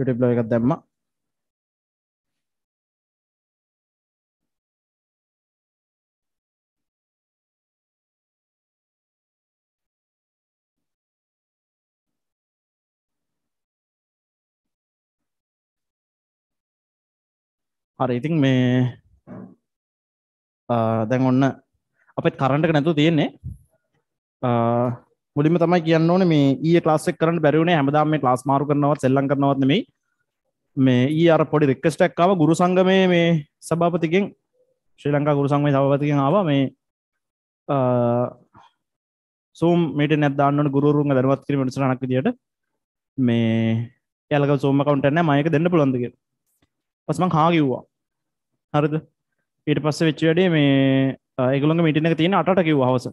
YouTube ලෝ එකක් දැම්මා. හරි ඉතින් මේ දැන් ඔන්න අපත් කරන්ටක නැතු තියෙන්නේ මුලින්ම තමයි කියන්න ඕනේ මේ ඊයේ ක්ලාස් එක කරන්න බැරි වුණේ හැමදාම මේ ක්ලාස් මාරු කරනවත් සෙල්ලම් කරනවත් නෙමෙයි මේ ඊ අර පොඩි රික්වෙස්ට් එකක් ආවා ගුරු සංගමයේ මේ සභාපතිගෙන් ශ්‍රී ලංකා ගුරු සංගමයේ සභාපතිගෙන් ආවා මේ සූම් මේට නැදදාන්නට ගුරුරුන් දරවත් කිරීම නිසනක් දිට මේ යලක සෝම කවටන මයක දෙන්න පුළොන්දක පස්මං හා කිව්වා හරිද ඊට පස්ස වෙච්ච වැඩේ මේ ඒගලො මිටින තියෙන අට කිව් හවස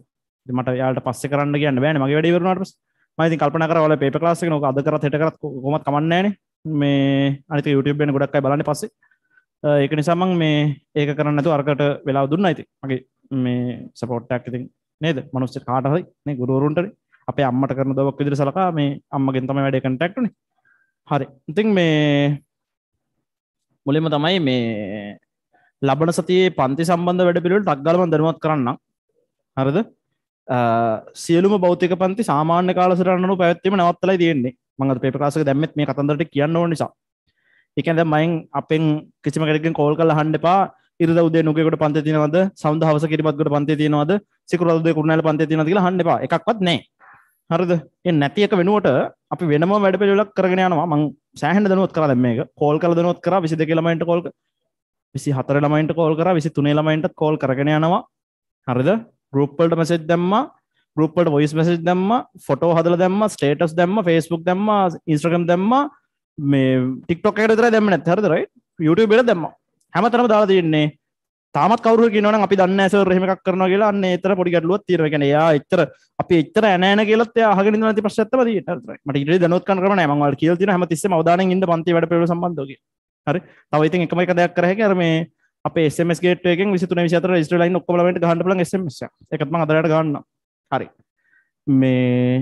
මට යාට පස්ස කරන්න කියන්න බෑන මගේ වැඩිවරනට මයිති කල්පන කරවල පේප ලාසක නොක අදකර හෙටකරත් කොමත් කමන්නෑන මේ අනික යුටබෙන් ගොඩක්යි බලන්න පස්සේ ඒක නිසාමං මේ ඒක කරන්නතු අර්කට වෙලා දුන්න අයිති මගේ මේ සපෝට්ටක් ඉතින් නේද මනුස්සේ කාටහරි මේ ගුරුවරුන්ටරි අප අම්මට කරන දවක් විදිර සලකා මේ අම්මගෙන් තම වැඩ කටක්ටන හරි ඉතින් මේ මුලින්ම තමයි මේ ලබන සතියේ පන්ති සම්බන්ධ වැඩ පිළිවට ටක්ගලම දරුවත් කරන්න හරිද සියලුම බෞතික පන්ති සාමාන්‍ය කාලසරන්නු පැවැත්වීම නවත්තලයි තියෙන්නේ මඟ පේපකාසක දැම්මත් මේ කතන්දරට කියන්න ඕන නිසා එකද මයින් අපෙන් කිසිම කෙරකින් කෝල් කල හන්ඩපා ඉරද උදේ නුකෙකට පන්ත තිනවද සෞදහවස කිරිමත්කට පන්ත තිනවද සිකරද කුරුණල පන්ත තිනතිල හන්ඩපා එකක්වත් නෑ හරිද එ නැති එක වෙනුවට අපි වෙනම වැඩ පෙලක් කරගෙන යනවා මං සෑහන් දනුවත් කර දැම මේ කෝල් කල දනුවත් කර විසි දෙක ළමයින්ට කෝල්ක විසි හතර ළමයින්ට කෝල් කර විසි තුනේ ළමයින්ට කෝල් කරගෙන යනවා හරිද ගරුප් වලට මැසේජ් දැම්මා ගරුප් වලට වොයිස් මැසේජ් දැම්මා ෆොටෝ හදලා දැම්මා ස්ටේටස් දැම්මා Facebook දැම්මා Instagram දැම්මා මේ TikTok එකට විතරයි දැම්මේ නැත්තේ හරිද right YouTube එකට දැම්මා හැමතැනම දාලා තියෙන්නේ තාමත් කවරු කියනවන අපි දන්න ඇසර් හෙමක් කරන කියලා අන්න එතර පොඩි ගැටලුවත් තියෙනවා කියන්නේ එයා එච්චර අපි එච්චර ඈනෑන කියලා එයා අහගෙන ඉන්න නැති ප්‍රශ්නයක් තමයි තියෙන්නේ මට ඉතින් දැනුවත් කරන්න කරන්නේ මම ඔයාලට කියලා තියෙනවා හැමතිස්සෙම අවධානයෙන් ඉන්න පන්ති වැඩ පිළිවෙල සම්බන්ධව කියලා හරි තව ඉතින් එකම එක දෙයක් කර හැකි අර මේ අප SMS ගේට් එකෙන් 23 24 රෙජිස්ටර් ලයින් ඔක්කොම ළමයින්ට ගහන්න පුළුවන් SMS එකක් එකත් මම අදලට ගන්නම් හරි මේ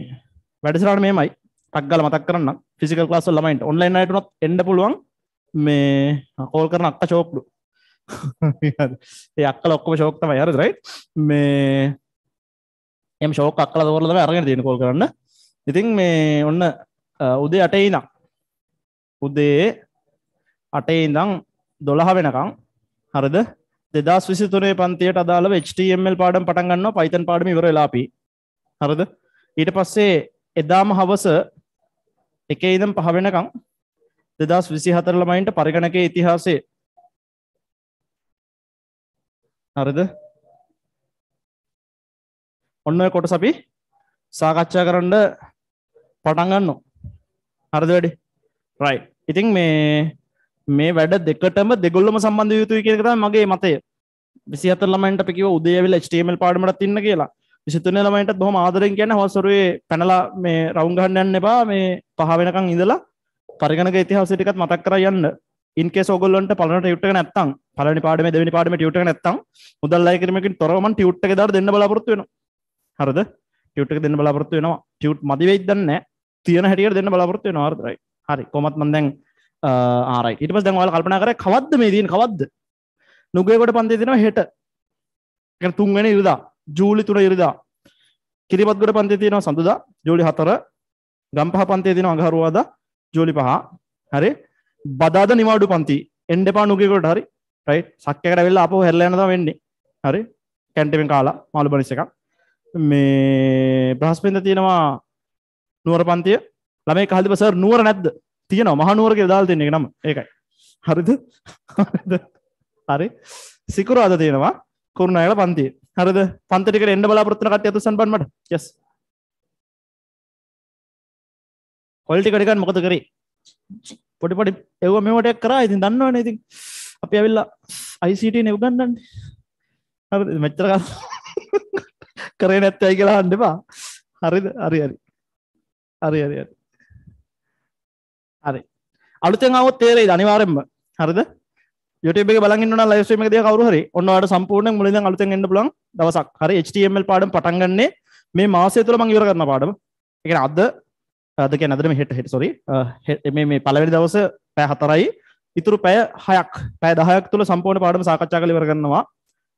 වැඩසටහන මෙහෙමයි ටක් ගාලා මතක් කරන්න ෆිසිකල් ක්ලාස් වල ළමයින්ට ඔන්ලයින් අයට උනත් එන්න පුළුවන් මේ කෝල් කරන අක්කා ෂෝක්ලු ඒ අක්කලා ඔක්කොම ෂෝක් තමයි හරිද රයිට් මේ එම් ෂෝක් අක්කලා තෝරලා තමයි අරගෙන තියෙන්නේ කෝල් කරන්න ඉතින් මේ ඔන්න උදේ 8 ඉඳන් උදේ 8 ඉඳන් 12 වෙනකම් හරිද දෙදස් විසිතුරේ පන්තියට අදාළ HTML පාඩම් පටන් ගන්නවා Python පාඩම ඉවර වෙලා අපි හරිද ඊට පස්සේ එදාම හවස එකේ ඉඳන් පහ වෙනකන් දෙදස් විසි හතර ළමයින්ට පරිගණකයේ ඉතිහාසයේ හරිද ඔන්න ඔය කොටස අපි සාකච්ඡා කරන්න පටන් ගන්නවා හරිද වැඩි රයිට් ඉතින් මේ මේ වැඩ දෙකටම දෙගොල්ලම සම්බන්ධ යුතුයි කියකත මගේ මතය විසිහත ළමයින්ට පිකිව උදේවිල ස්ටේමල් පාඩමට තින්න කියලා විසිතුන ළමයිට බොහම ආදරෙන් කියන හොසරුවේ පැනලා මේ රවුන්ගහන්න යන්න එපා මේ පහ වෙනකං ඉඳලා පරිගණක ඉතිහාසටිකත් මතක් කර යන්න ඉන්කේ සෝගොල්ලන්ට පලට යුට නැත්තම් පලනි පාඩම දෙවනි පාඩම ියට නැත්තම් මුදල්ලා කරමකින් තොරම ටියුට් දර දෙන්න බලාපොරත්තු වෙන හරද ටියුට් දෙන්න බලාපොරත්තු වෙනවා ටියුට් මදිවෙයිදන්න තියෙන හැටියට දෙන්න බලාපොරත්තු වෙන ආර්දරයි හරි කොමත් මන්දැන් ආරයි ඉට පස් දැන්වාල කල්පනා කර කවද්ද මේ දීන් කවද්ද නුගේකොට පන්දේ දෙෙනවා හෙට තුන්වෙන ඉරිදා ජූලි තුන ඉරිදා කිරිපත්ගොට පන්තේ තියෙනවා සඳුදා ජෝලි හතර ගම්පහ පන්තේ දෙෙන අඟහරුවාද ජෝලි පහ හරි බදාද නිවාඩු පන්ති එන්ඩපා නුගෙකොට හරි රයි සක්්‍යකට වෙල්ල අප හැල්ලනද වෙන්නේ හරි කැන්ටමෙන් කාලා මාළු පනිස එකක් මේ බ්‍රහස්පෙන්ද තියෙනවා නුවර පන්තිය ළමේ කහල්ි පසර නුවර නැද්ද තියෙන මහනුවරක දාල් දෙන්නේ නම ඒකයි හරිද හරි සිකුර අද තියෙනවා කරුණ අයල පන්තිය හරද පන්තටික එන්න බලාපොරත්න කට ඇතු සන්බන්මට යස් කොල්ටිකටිකන් මොකද කරේ පොඩිපඩි එව මෙවට එක් කරා ඉතින් දන්නවන ඉතින් අපි ඇවිල්ලා අයිසිට නෙව්ගන්නන්න හරි මෙච්චර කරේ නැත්තයි කියලා හන්නවා හරිද හරි හරි හරි හරි හරි හරි අලුතෙන් આવොත් තේරෙයිද අනිවාර්යෙන්ම හරිද YouTube එකේ බලන් ඉන්න ඕන live stream එක දිහා කවුරු හරි ඔන්න ඔයාලට සම්පූර්ණයෙන් මුලින් ඉඳන් අලුතෙන් එන්න පුළුවන් දවසක් හරි HTML පාඩම් පටන් ගන්නෙ මේ මාසය තුළ මම ඉවර කරන පාඩම ඒ කියන්නේ අද අද කියන්නේ අදට මේ හෙට හෙට sorry මේ මේ පළවෙනි දවසේ පැය 4යි ඉතුරු පැය 6ක් පැය 10ක් තුළ සම්පූර්ණ පාඩම සාකච්ඡා කරලා ඉවර කරනවා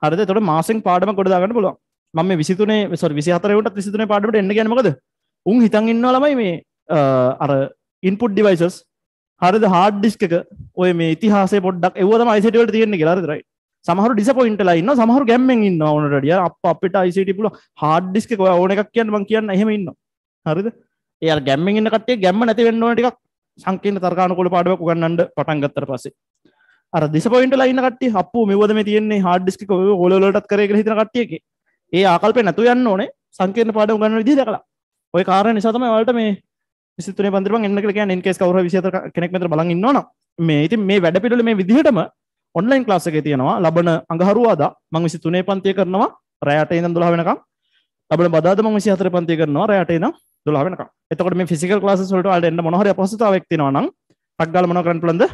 හරිද එතකොට මාසෙන් පාඩම ගොඩ දාගන්න පුළුවන් මම මේ 23 sorry 24 වෙනිදා 23 පාඩමට එන්න කියන්නේ මොකද උන් හිතන් ඉන්නවා ළමයි මේ අර ඉන්පුට් ඩිවයිසස් හරිද හාඩ් ඩිස්ක ඔය මේ ඉතිහාසේ පොඩ්ඩක් එවතම අයිසිටවලට තියෙන්නේ කියලා රයි සමහර ඩිසපොයින්ටලා ඉන්න සමහර ගැම්මෙන් ඉන්න ඕනට ඩිය අප අපිට අයිසිට පුල හාඩ් ඩිස්ක ඔය ඕන එකක් කියන්න මං කියන්න එහෙම ඉන්න හරිද එයා ගැම්මෙන් ඉන්න කට්ටිය ගැම්ම නැති වෙන්න ඕන ටිකක් සංකීර්ණ තර්කානුකූල පාඩමක් උගන්නන්න පටන් ගත්තට පස්සේ අර ඩිසපොයින්ටලා ඉන්න කට්ටිය අප්පු මෙවද මේ තියෙන්නේ හාඩ් ඩිස්ක ඔය ඕල වලටත් කරේ කියලා හිතන කට්ටියකේ ඒ ආකල්පේ නැතු යන්න ඕනේ සංකීර්ණ පාඩම උගන්නන විදිහ දැකලා ඔය කාරණා නිසා තමයි ඔයාලට මේ සිතුන පන්දරම එන්න කියලා නිකේස් කවර විසිත කෙනෙක් මෙතර බලන් ඉන්නවා මේ ඉතින් මේ වැඩ පිළිවෙල මේ විදිහටම ඔන්ලයින් ක්ලාස් එකේ තියෙනවා ලබන අඟහරුවාදා මම 23 පන්තිය කරනවා රැයට ඉඳන් 12 වෙනකම් ලබන බදාදා මම 24 පන්තිය කරනවා රැයට ඉඳන් 12 වෙනකම් එතකොට මේ ෆිසිකල් ක්ලාසස් වලට ඔයාලට එන්න මොන හරි අපහසුතාවයක් තියෙනවා නම් ටක් ගාලා මොනවා කරන්න පුළුවන්ද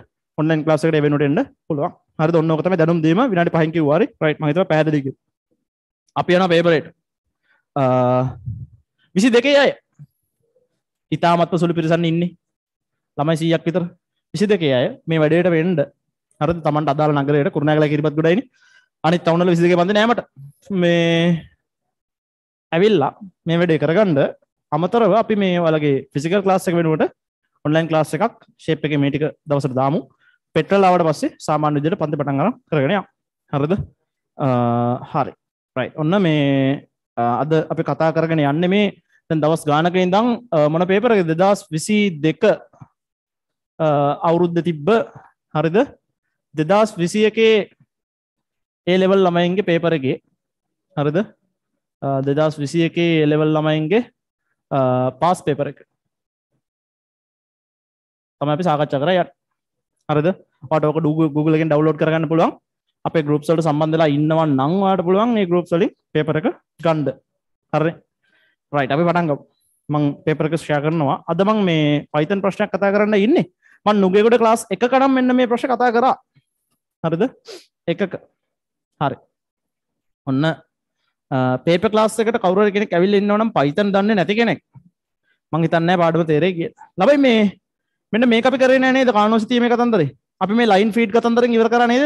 ඔන්ලයින් ක්ලාස් එකට එවෙනුට එන්න පුළුවන් හරිද ඔන්න ඕක තමයි දැනුම් දීම විනාඩි 5කින් කිව්වා හරි රයිට් මම හිතුවා පැහැදිලි කිව්වා අපි යනවා පේපරේට 22යි අය ඉතාමත්ම සුළු පිරිසන්න ඉන්නේ ළමයි සීයක් විතර විසි දෙකේ අය මේ වැඩේට වෙන්ඩ හර තමන්ට අදාල නගරයට කරුණ කලා කිරිපත් ගොඩයින අනිත් තවුණල විසික බඳ නෑමට මේ ඇවිල්ලා මේ වැඩේ කරගණ්ඩ අමතරව අපි මේ වලගේ ෆිසිකල් ලාස් එක වෙනුවට ඔන්ලයින් ලාස් එකක් ශේප් එක මේටික දවසට දාමු පෙට්‍රලාවට පස්සේ සාමාන්‍ය විදියට පන්ති පටන් ගන්න කරගෙන යමු හරිද හරි රයිට් ඔන්න මේ අද අපි කතා කරගෙන යන්නේ මේ තැන් දවස් ගානකින් දං මොන පේපර දෙදස් විසි දෙක අවුරුද්ධ තිබ්බ හරිද දෙදස් විසි එකේ ඒ ලෙවල් ළමයින්ගේ පේපරගේ හරිද දෙදස් විසි එකේ එලෙවල් ළමයින්ගේ පාස් පේපර එක තම අපි සාකච්ඡ කර යට හරිද පටක Googleගෙන් ඩවලෝඩ් කරගන්න පුළුවන් අප ගරුප්සලට සම්බන්ධලා ඉන්නවන් නංවාට පුළුවන් ඒ ගරුප් සලින් පේපර එක ගණ්ඩ හරි රයිට අපි පටන්ග මං පේපරක ශ්‍රයා කරනවා අද මං මේ පයිතන් ප්‍රශ්නයක් කතා කරන්න ඉන්නේ මන් නුගෙකුට ලාස් එක කනම් මෙන්න මේ ප්‍රශ් කතා කරා හරිද එකක හරි ඔන්න පේප ලාස්සකට කවර කෙන ඇවිල් ඉන්නවනම් පයිතන් දන්න නැති කෙනෙක් මං හිතන්න පාඩම තේරේ කිය ලබයි මේ මෙන්න මේ අපි කරන නේද කානුසිතීම කතන්දරේ අපි මේ ලයින් ෆීඩ් කතන්දර ඉවර කරනේද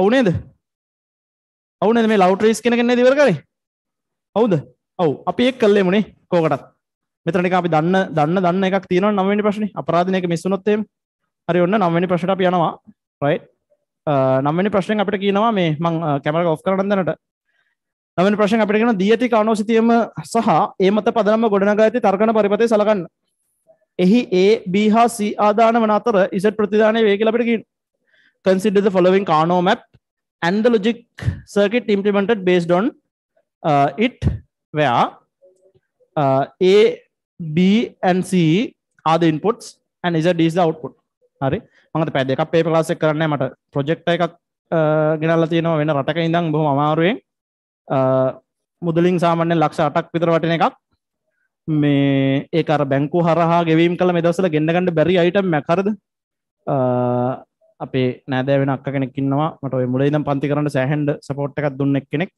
ඔවුනේද ඔවුනද මේ ලවට්‍රීස් කෙනගෙන ඉවර කරේ ඔවුද ඔව් අපි එක් කළේ මුනේ කෝකටත් මෙතනට අපි දන්න දන්න දන්න එකක් තියෙනවා නවවෙනි ප්‍රශ්නේ අපරාධිනේක මිස් වුණොත් එහෙම හරි ඔන්න නවවෙනි ප්‍රශ්නට අපි යනවා රයිට් නවවෙනි ප්‍රශ්නෙන් අපිට කියනවා මේ මම කැමරාව ඔෆ් කරන්න දැනට නවවෙනි ප්‍රශ්නෙන් අපිට කියනවා දියතික අනෝසිතියම සහ ඒ මත පදනම්ව ගොඩනගා ඇති තර්කන පරිපතේ සලකන්න එහි ඒ B හා C ආදාන වන අතර Z ප්‍රතිදානය වේ කියලා අපිට කියනවා consider the following Carnot map and the logic circuit implemented based on uh, it where uh, A, B and C are the inputs and Z is the output. හරි මඟට පැද එකක් පේපර් ක්ලාස් එක කරන්න මට ප්‍රොජෙක්ට් එකක් uh, ගෙනල්ලා තියෙනවා වෙන රටක ඉඳන් බොහොම අමාරුවෙන් uh, මුදලින් සාමාන්‍යයෙන් ලක්ෂ 8ක් විතර වටින එකක් මේ ඒක අර බැංකුව හරහා ගෙවීම් කළ මේ දවස්වල ගෙන්න ගන්න බැරි අයිටම් එකක් හරිද uh, අපේ නෑදෑ වෙන අක්ක කෙනෙක් ඉන්නවා මට ඔය මුලින් ඉඳන් පන්ති කරන්න සෑහෙන්ඩ් සපෝට් එකක් දුන්න කෙනෙක්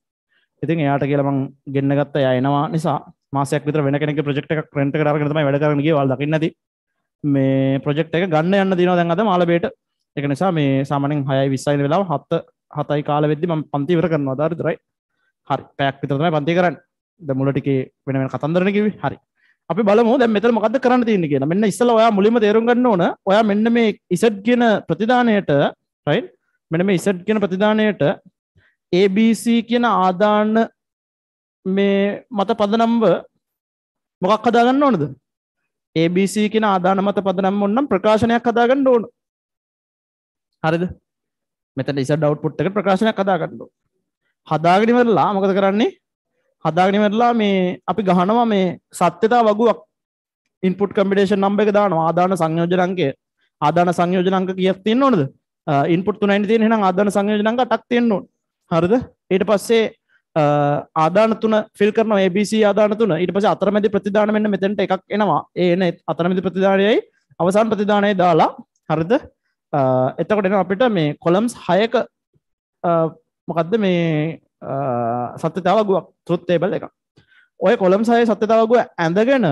ඉතින් එයාට කියලමං ගෙන්න්න ගත්ත යනවා නිසා මාසයක් විතර වෙන කෙනෙ ප්‍රජෙක්් එකක් ප්‍රට කරගතම වැඩරන වල් දකින්නද මේ ප්‍රජෙක්් එක ගන්න යන්න දින දැන් අද මාලබේට එක නිසා මේ සාමනෙන් හයයි විස්සයින වෙලා හත්ත හතයි කාල වෙද්දි ම පන්තිවර කරනවා ධරිතරයි හරි පැයක් විතරම පන්ති කරන්න ද මුලටිකේ වෙන කතන්දරන කිවි හරි අපි බලමු දැ මෙතර මොකද කරන්න තියන්න කියෙන මෙන්න ඉස්සල ඔයා මුලිම තේරුම්ගන්න ඕන ඔයා මෙන්න මේ ඉසට් කියන ප්‍රතිධානයට රයින් මෙන මේ ඉසට් කියන ප්‍රතිධානයට ABC කියන ආදාන මේ මත පදනම්ව මොකක් හදාගන්න ඕනද? ABC කියන ආදාන මත පදනම්ව ඕනනම් ප්‍රකාශනයක් හදාගන්න ඕන. හරිද? මෙතන ඉසඩ් අවුට්පුට් එකට ප්‍රකාශනයක් හදාගන්න ඕන. හදාගෙන ඉවරලා මොකද කරන්නේ? හදාගෙන ඉවරලා මේ අපි ගහනවා මේ සත්‍යතා වගුවක් ඉන්පුට් කම්බිනේෂන් නම්බර් එක දානවා ආදාන සංයෝජන අංකය. ආදාන සංයෝජන අංක කීයක් තියෙන්න ඕනද? ඉන්පුට් uh, 3යි තියෙන එහෙනම් ආදාන සංයෝජන අංක 8ක් තියෙන්න ඕනේ. හරිද ඊට පස්සේ ආධාන තුන ෆිල් කරන ABC ආධාන තුන ඊට පස්සේ අතරමැදි ප්‍රතිදාන මෙන්න මෙතෙන්ට එකක් එනවා ඒ එන අතරමැදි ප්‍රතිදානයයි අවසාන ප්‍රතිදානය දාලා හරිද එතකොට එනවා අපිට මේ කොලම්ස් 6ක මොකද්ද මේ සත්‍යතාවගුවක් truth table එකක් ඔය කොලම් සහය සත්‍යතාවගුව ඇඳගෙන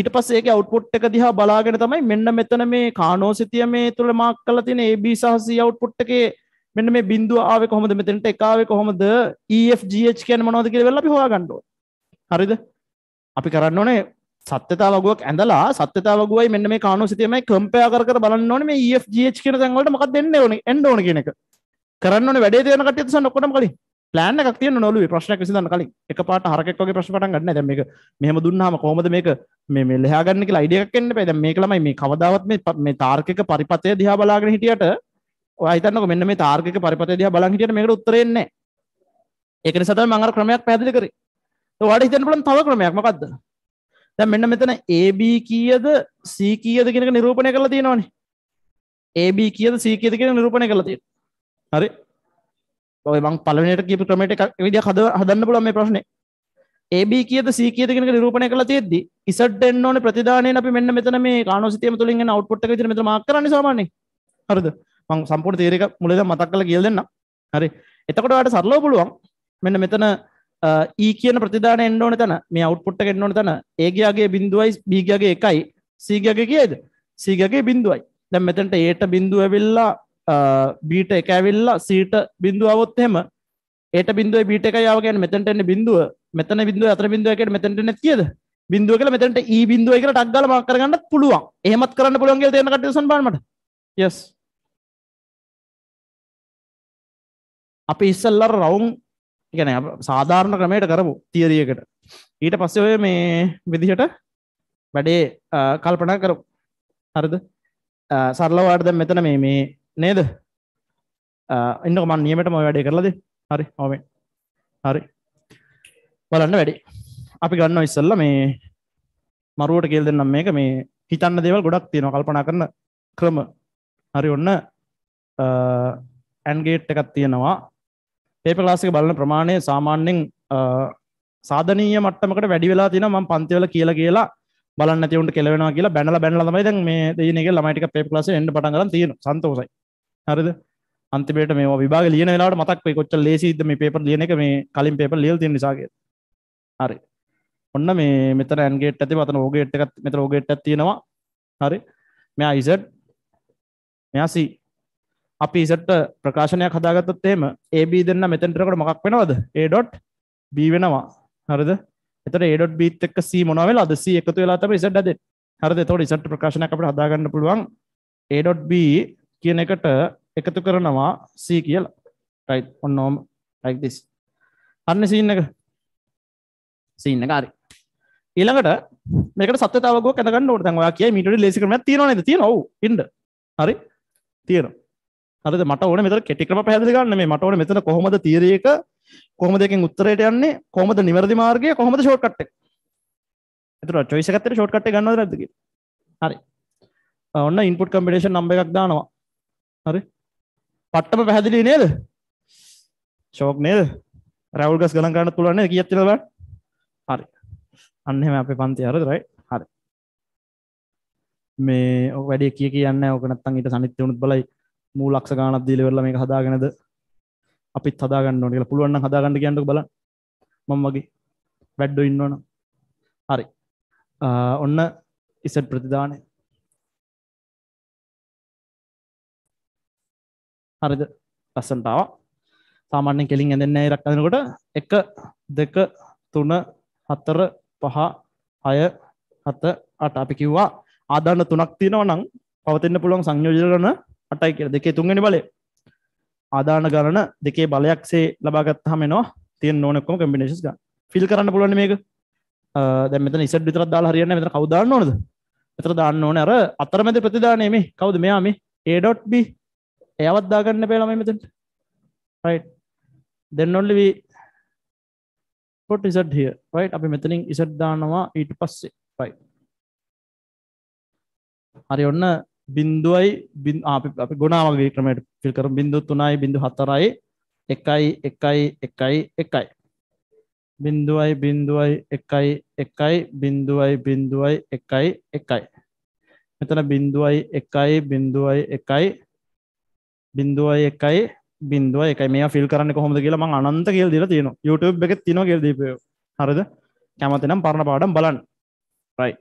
ඊට පස්සේ ඒක අවුට්පුට් එක දිහා බලාගෙන තමයි මෙන්න මෙතන මේ කානෝසිතිය මේ තුල මාක් කරලා තියෙන AB සහ C අවුට්පුට් එකේ මෙන්න මේ බින්දුව ආවේ කොහොමද මෙතනට එක ආවේ කොහොමද EFGH කියන්නේ මොනවද කියලා වෙලා අපි හොයාගන්න ඕනේ. හරිද? අපි කරන්න ඕනේ සත්‍යතා වගුවක් ඇඳලා සත්‍යතා වගුවයි මෙන්න මේ කානෝ සිතේමයි කම්පෙයා කර කර බලන්න ඕනේ මේ EFGH කියන තැන් වලට මොකක්ද එන්න ඕනේ එන්න ඕනේ කියන එක. කරන්න ඕනේ වැඩේ තේරෙන කට්ටියත් සන්න ඔක්කොටම කලින්. ප්ලෑන් එකක් තියෙන නොලුවේ ප්‍රශ්නයක් විසඳන්න කලින් එකපාරට හරකෙක් වගේ ප්‍රශ්න පටන් ගන්න නෑ දැන් මේක මෙහෙම දුන්නාම කොහොමද මේක මේ මේ ලෙහා ගන්න කියලා අයිඩියා එකක් එන්න එපා දැන් මේක ළමයි මේ කවදාවත් මේ මේ තාර්කික පරිපතය දිහා බලාගෙන හිටියට ඔයහිතන්නක මෙන්න මේ තාර්ගක පරිපත දිහ බලන් හිටියට මේකට උත්තරෙන්නේ ඒක නිසා තමයි මම අර ක්‍රමයක් පැහැදිලි කරේ. ඔයාලට හිතන්න පුළුවන් තව ක්‍රමයක් මොකද්ද? දැන් මෙන්න මෙතන AB කීයද C කීයද කියන එක නිරූපණය කරලා තියෙනවනේ. AB කීයද C කීයද කියන නිරූපණය කරලා තියෙනවා. හරි. ඔය මම පළවෙනියට කියපු ක්‍රමයට එක විදිහක් හද හදන්න පුළුවන් මේ ප්‍රශ්නේ. AB කීයද C කීයද කියන එක නිරූපණය කරලා තියෙද්දි Z එන්න ඕනේ ප්‍රතිදානයෙන් අපි මෙන්න මෙතන මේ කානෝසිතියම තුලින් එන අවුට්පුට් එක විදිහට මෙතන මාක් කරන්නේ සාමාන්‍යයෙන්. හරිද? මං සම්පූර්ණ තේරක මුලද මතක් කළ කියල් දෙන්න හරි එතකොට අට සරලෝ පුළුවන් මෙන්න මෙතන ඒ e කියන ප්‍රතිධාන එන්නඕන තැන මේ අවුපුට්ට එන්නඕන තැන ඒගේගේ බිඳුවයි බීගගේ එකයි සීගගේ කියද සීගගේ බිඳුවයි දැම් මෙතැන්ට ඒට බිඳුව ඇවිල්ලා බීට එකඇවිල්ලා සීට බිඳුව අවොත්හෙම ඒට බින්දුව බීට එකයාවගෙන මෙතැට එන්න බිඳුව මෙතන බිඳුව අතර e බිඳුවකට මෙතැට නැතිද බින්දුව කල මෙතැට ඒ බිඳුව එකට ටක්ගල මක්කරගන්න පුළුවන් ඒමත් කරන්න පුළුවන්ගේ තේන කටයුසන් බාමට යස් yes. අපි ඉස්සල්ලර රවුන් ගැන සාධාරණ ක්‍රමයට කරපු තියරියකට ඊට පස්සේ ඔය මේ විදිහට වැඩේ කල්පනා කර හරිද සරලවාට දැ මෙතන මේ මේ නේද ඉන්න මන් නියමට ම වැඩේ කරලද හරි හොමෙන් හරි බලන්න වැඩි අපි ගන්න ඉස්සල්ල මේ මරුවට කෙල් දෙන්නම් මේක මේ හිතන්න දේවල් ගොඩක් තියෙන කල්පනා කරන ක්‍රම හරි ඔන්න ඇන්ගේට් එකත් තියෙනවා පේපර් ක්ලාස් එක බලන ප්‍රමාණය සාමාන්‍යයෙන් සාධනීය මට්ටමකට වැඩි වෙලා තියෙනවා මම පන්තිවල කියලා කියලා බලන්න නැති උන්ට කෙලවෙනවා කියලා බැනලා බැනලා තමයි දැන් මේ දෙයින් එක ළමයි ටික පේපර් ක්ලාස් එන්න පටන් ගන්න තියෙනවා සන්තෝෂයි හරිද අන්තිමේට මේ විභාග ලියන වෙලාවට මතක් වෙයි කොච්චර ලේසියිද මේ පේපර් ලියන එක මේ කලින් පේපර් ලියලා තියෙන නිසා කියලා හරි ඔන්න මේ මෙතන ඇන්ගේට් ඇති මතන ඕගේට් එකත් මෙතන ඕගේට් එකක් තියෙනවා හරි මෙයා ඉසඩ් මෙයා සී අපි ඉසට ප්‍රකාශනයක් හදාගත්තත් එහෙම AB දෙන්න මෙතෙන්ටරකට මොකක් වෙනවද A.B වෙනවා හරිද එතකොට A.B එක්ක C මොනවා වෙලාද C එකතු වෙලා තමයි ඉසට හැදෙන්නේ හරිද එතකොට ඉසට ප්‍රකාශනයක් අපිට හදාගන්න පුළුවන් A.B කියන එකට එකතු කරනවා C කියලා right on norm like this අන්න සීන් එක සීන් එක හරි ඊළඟට මේකට සත්‍යතාවකෝ කැඳගන්න ඕනේ දැන් ඔයා කියයි මීටරේ ලේසි ක්‍රමයක් තියෙනව නේද තියෙනව ඔව් ඉන්න හරි තියෙනවා හරිද මට ඕන මෙතන කෙටි ක්‍රම පැහැදිලි ගන්න මේ මට ඕන මෙතන කොහොමද තියරි එක කොහොමද එකෙන් උත්තරයට යන්නේ කොහොමද නිවැරදි මාර්ගය කොහොමද ෂෝට් කට් එක එතකොට choice එකක් ඇත්තට ෂෝට් කට් එක ගන්නවද නැද්ද කියලා හරි ඔන්න ඉන්පුට් කම්බිනේෂන් නම්බර් එකක් දානවා හරි පට්ටම පැහැදිලි නේද ෂෝක් නේද රැවුල් ගස් ගණන් කරන්න පුළුවන් නේද කීයක් තියෙනවද හරි අන්න එහෙම අපේ පන්ති හරිද right හරි මේ ඔක වැඩි කිය කියන්නේ ඕක නැත්තම් ඊට සනිත් වුණත් බලයි මූ ලක්ෂ ගානක් දීලා ඉවරලා මේක හදාගෙනද අපිත් හදාගන්න ඕනේ කියලා පුළුවන් නම් හදාගන්න කියන්නකෝ බලන්න මම වගේ වැඩෝ ඉන්නවනම් හරි ඔන්න ඉසට් ප්‍රතිදානය හරිද ලස්සන්ටාව සාමාන්‍යෙන් කෙලින් ඇඳෙන්න රක්කනකොට එක දෙක තුන හතර පහ හය හත අට අපි කිව්වා ආධාන්න තුනක් තියෙනව නම් පවතින්න පුළුවන් සංයෝජන අටයි කියල දෙකේ තුන්ගනි බලය ආදාන ගණන දෙකේ බලයක්සේ ලබාගත්හම නවා තිය නොනක්කොම කම්පිනේශස් ග ෆිල් කරන්න පුලන මේක දැමත නිස විතර දා හරියන්න මෙත කවදාන්න ඕනද එතර දාන්න ඕන අර අතරමැති ප්‍රතිදානයම කවද මෙයාම ඒඩොට්බ එයවත් දාගන්න පේලාම මෙතට රයි් දෙන්න ඔල්ලිවී පොට් ඉසට් හිය රයි් අපි මෙතනින් ඉසට් දානවා ඊට පස්සේ පයි හරි ඔන්න බින්දුවයි අපි ගුණාවගේ ක්‍රමයට ෆිල් කර බිඳු තුනයි බිඳු හතරයි එකයි එකයි එකයි එකයි බින්දුවයි බින්දුවයි එකයි එකයි බින්දුවයි බින්දුවයි එකයි එකයි මෙතන බින්දුවයි එකයි බින්දුවයි එකයි බින්දුවයි එකයි බින්දුව එකයි මේ ෆිල් කරන්න කොහොමද කියලා මං අනන්ත කියල් දිලා තියෙනවා YouTube එක තිනවා කියල දීපය හරිද කැමතිනම් පරණ පාඩම් බලන්න රයි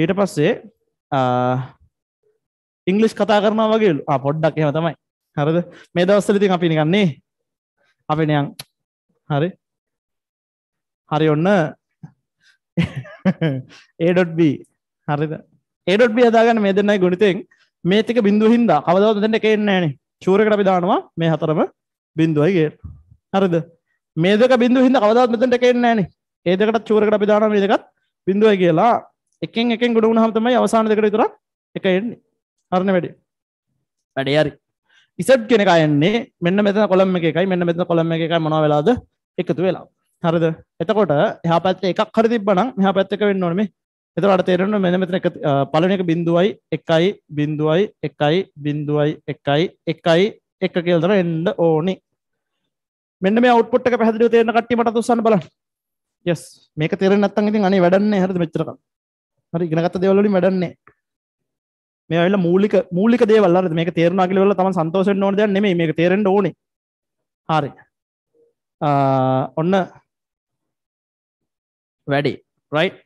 ඊට පස්සේ ඉංගලිස් කතා කරනවා වගේලු පොඩ්ඩක් එහෙම තමයි හරද මේ දවස්සල ඉතින් අපි නිකන්නේ අපි නියන් හරි හරි ඔන්න A.B හරිද A.B හදාගන්න මේ දෙන්නයි ගුණිතෙන් මේ ටික බිඳුව හින්දා කවදාවත් මෙතෙන්ට එකේ එන්නේ නැහනේ චූර් එකට අපි දානවා මේ හතරම බිඳුවයි ගේ හරිද මේ දෙක බිඳුව හින්දා කවදාවත් මෙතෙන්ට එකේ එන්නේ නැහනේ ඒ දෙකටත් චූර් එකට අපි දානවා මේ දෙකත් බිඳුවයි කියලා එකෙන් එකෙන් ගුණ වුණාම තමයි අවසාන දෙකට විතරක් එක එන්නේ හරණ වැඩි වැඩේ හරි ඉසට් කෙනක අයන්නේ මෙන්න මෙතන කොළම් එක එකයි මෙන්න මෙතන කොළම් එක එකයි මොනවා වෙලාද එකතු වෙලා හරිද එතකොට එහා පැත්තේ එකක් හරි තිබ්බනම් එහා පැත්තක වෙන්න ඕනේ මේ එතකොට අර තේරෙන්න මෙන්න මෙතන එක පළවෙනි එක බිඳුවයි 1යි බිඳුවයි 1යි බිඳුවයි 1යි 1යි 1 කියලා දාලා එන්න ඕනේ මෙන්න මේ අවුට්පුට් එක පැහැදිලිව තේරෙන කට්ටිය මට උස්සන්න බලන්න yes මේක තේරෙන්නේ නැත්නම් ඉතින් අනේ වැඩන්නේ හරිද මෙච්චරකම් හරි ඉගෙනගත්ත දේවල් වලින් වැඩන්නේ මේ වෙලා මූලික මූලික දේවල් අර මේක තේරුණා කියලා වෙලා තමන් සන්තෝෂ වෙන්න ඕන දෙයක් නෙමෙයි මේක තේරෙන්න ඕනේ. හරි. ඔන්න වැඩි. රයිට්.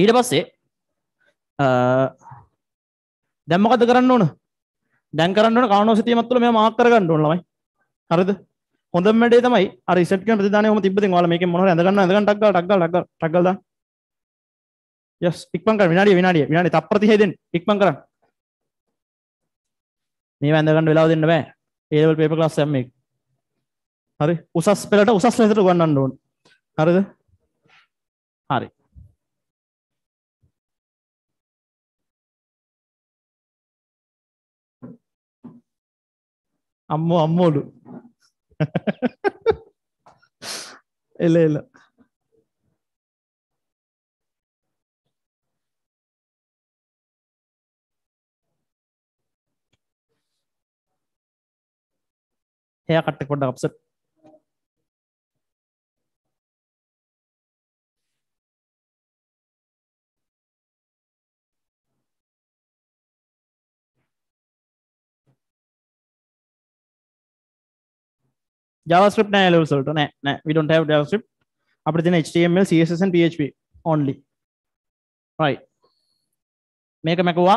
ඊට පස්සේ දැන් මොකද කරන්න ඕන? දැන් කරන්න ඕන කානෝ සිතීමත් තුළ මේවා මාක් කරගන්න ඕන ළමයි. හරිද? හොඳම වැඩේ තමයි අර ඉසෙට් කරන ප්‍රතිදානය ඔහොම තිබ්බ ඉතින් ඔයාලා මේකෙන් මොනවා හරි ඇඳ ගන්න ඇඳ ගන්න ටක් ගාලා ටක් ගාලා ටක් ගාලා ටක් ගාලා දාන්න. යස් ඉක්මන් කරන්න විනාඩිය විනාඩිය විනාඩි තප්පර 30 දෙන්න ඉක්මන් කරන්න මේ වැඳ ගන්න වෙලාව දෙන්න බෑ ඒ ලෙවල් පේපර් ක්ලාස් එකක් මේක හරි උසස් පෙළට උසස් ලෙසට උගන්වන්න ඕන හරිද හරි අම්මෝ අම්මෝලු එල එල ஹேர் கட் கொண்ட அப்செட் JavaScript නෑ level වලට නෑ නෑ we don't have JavaScript අපිට තියෙන HTML CSS and PHP only right මේක මැකුවා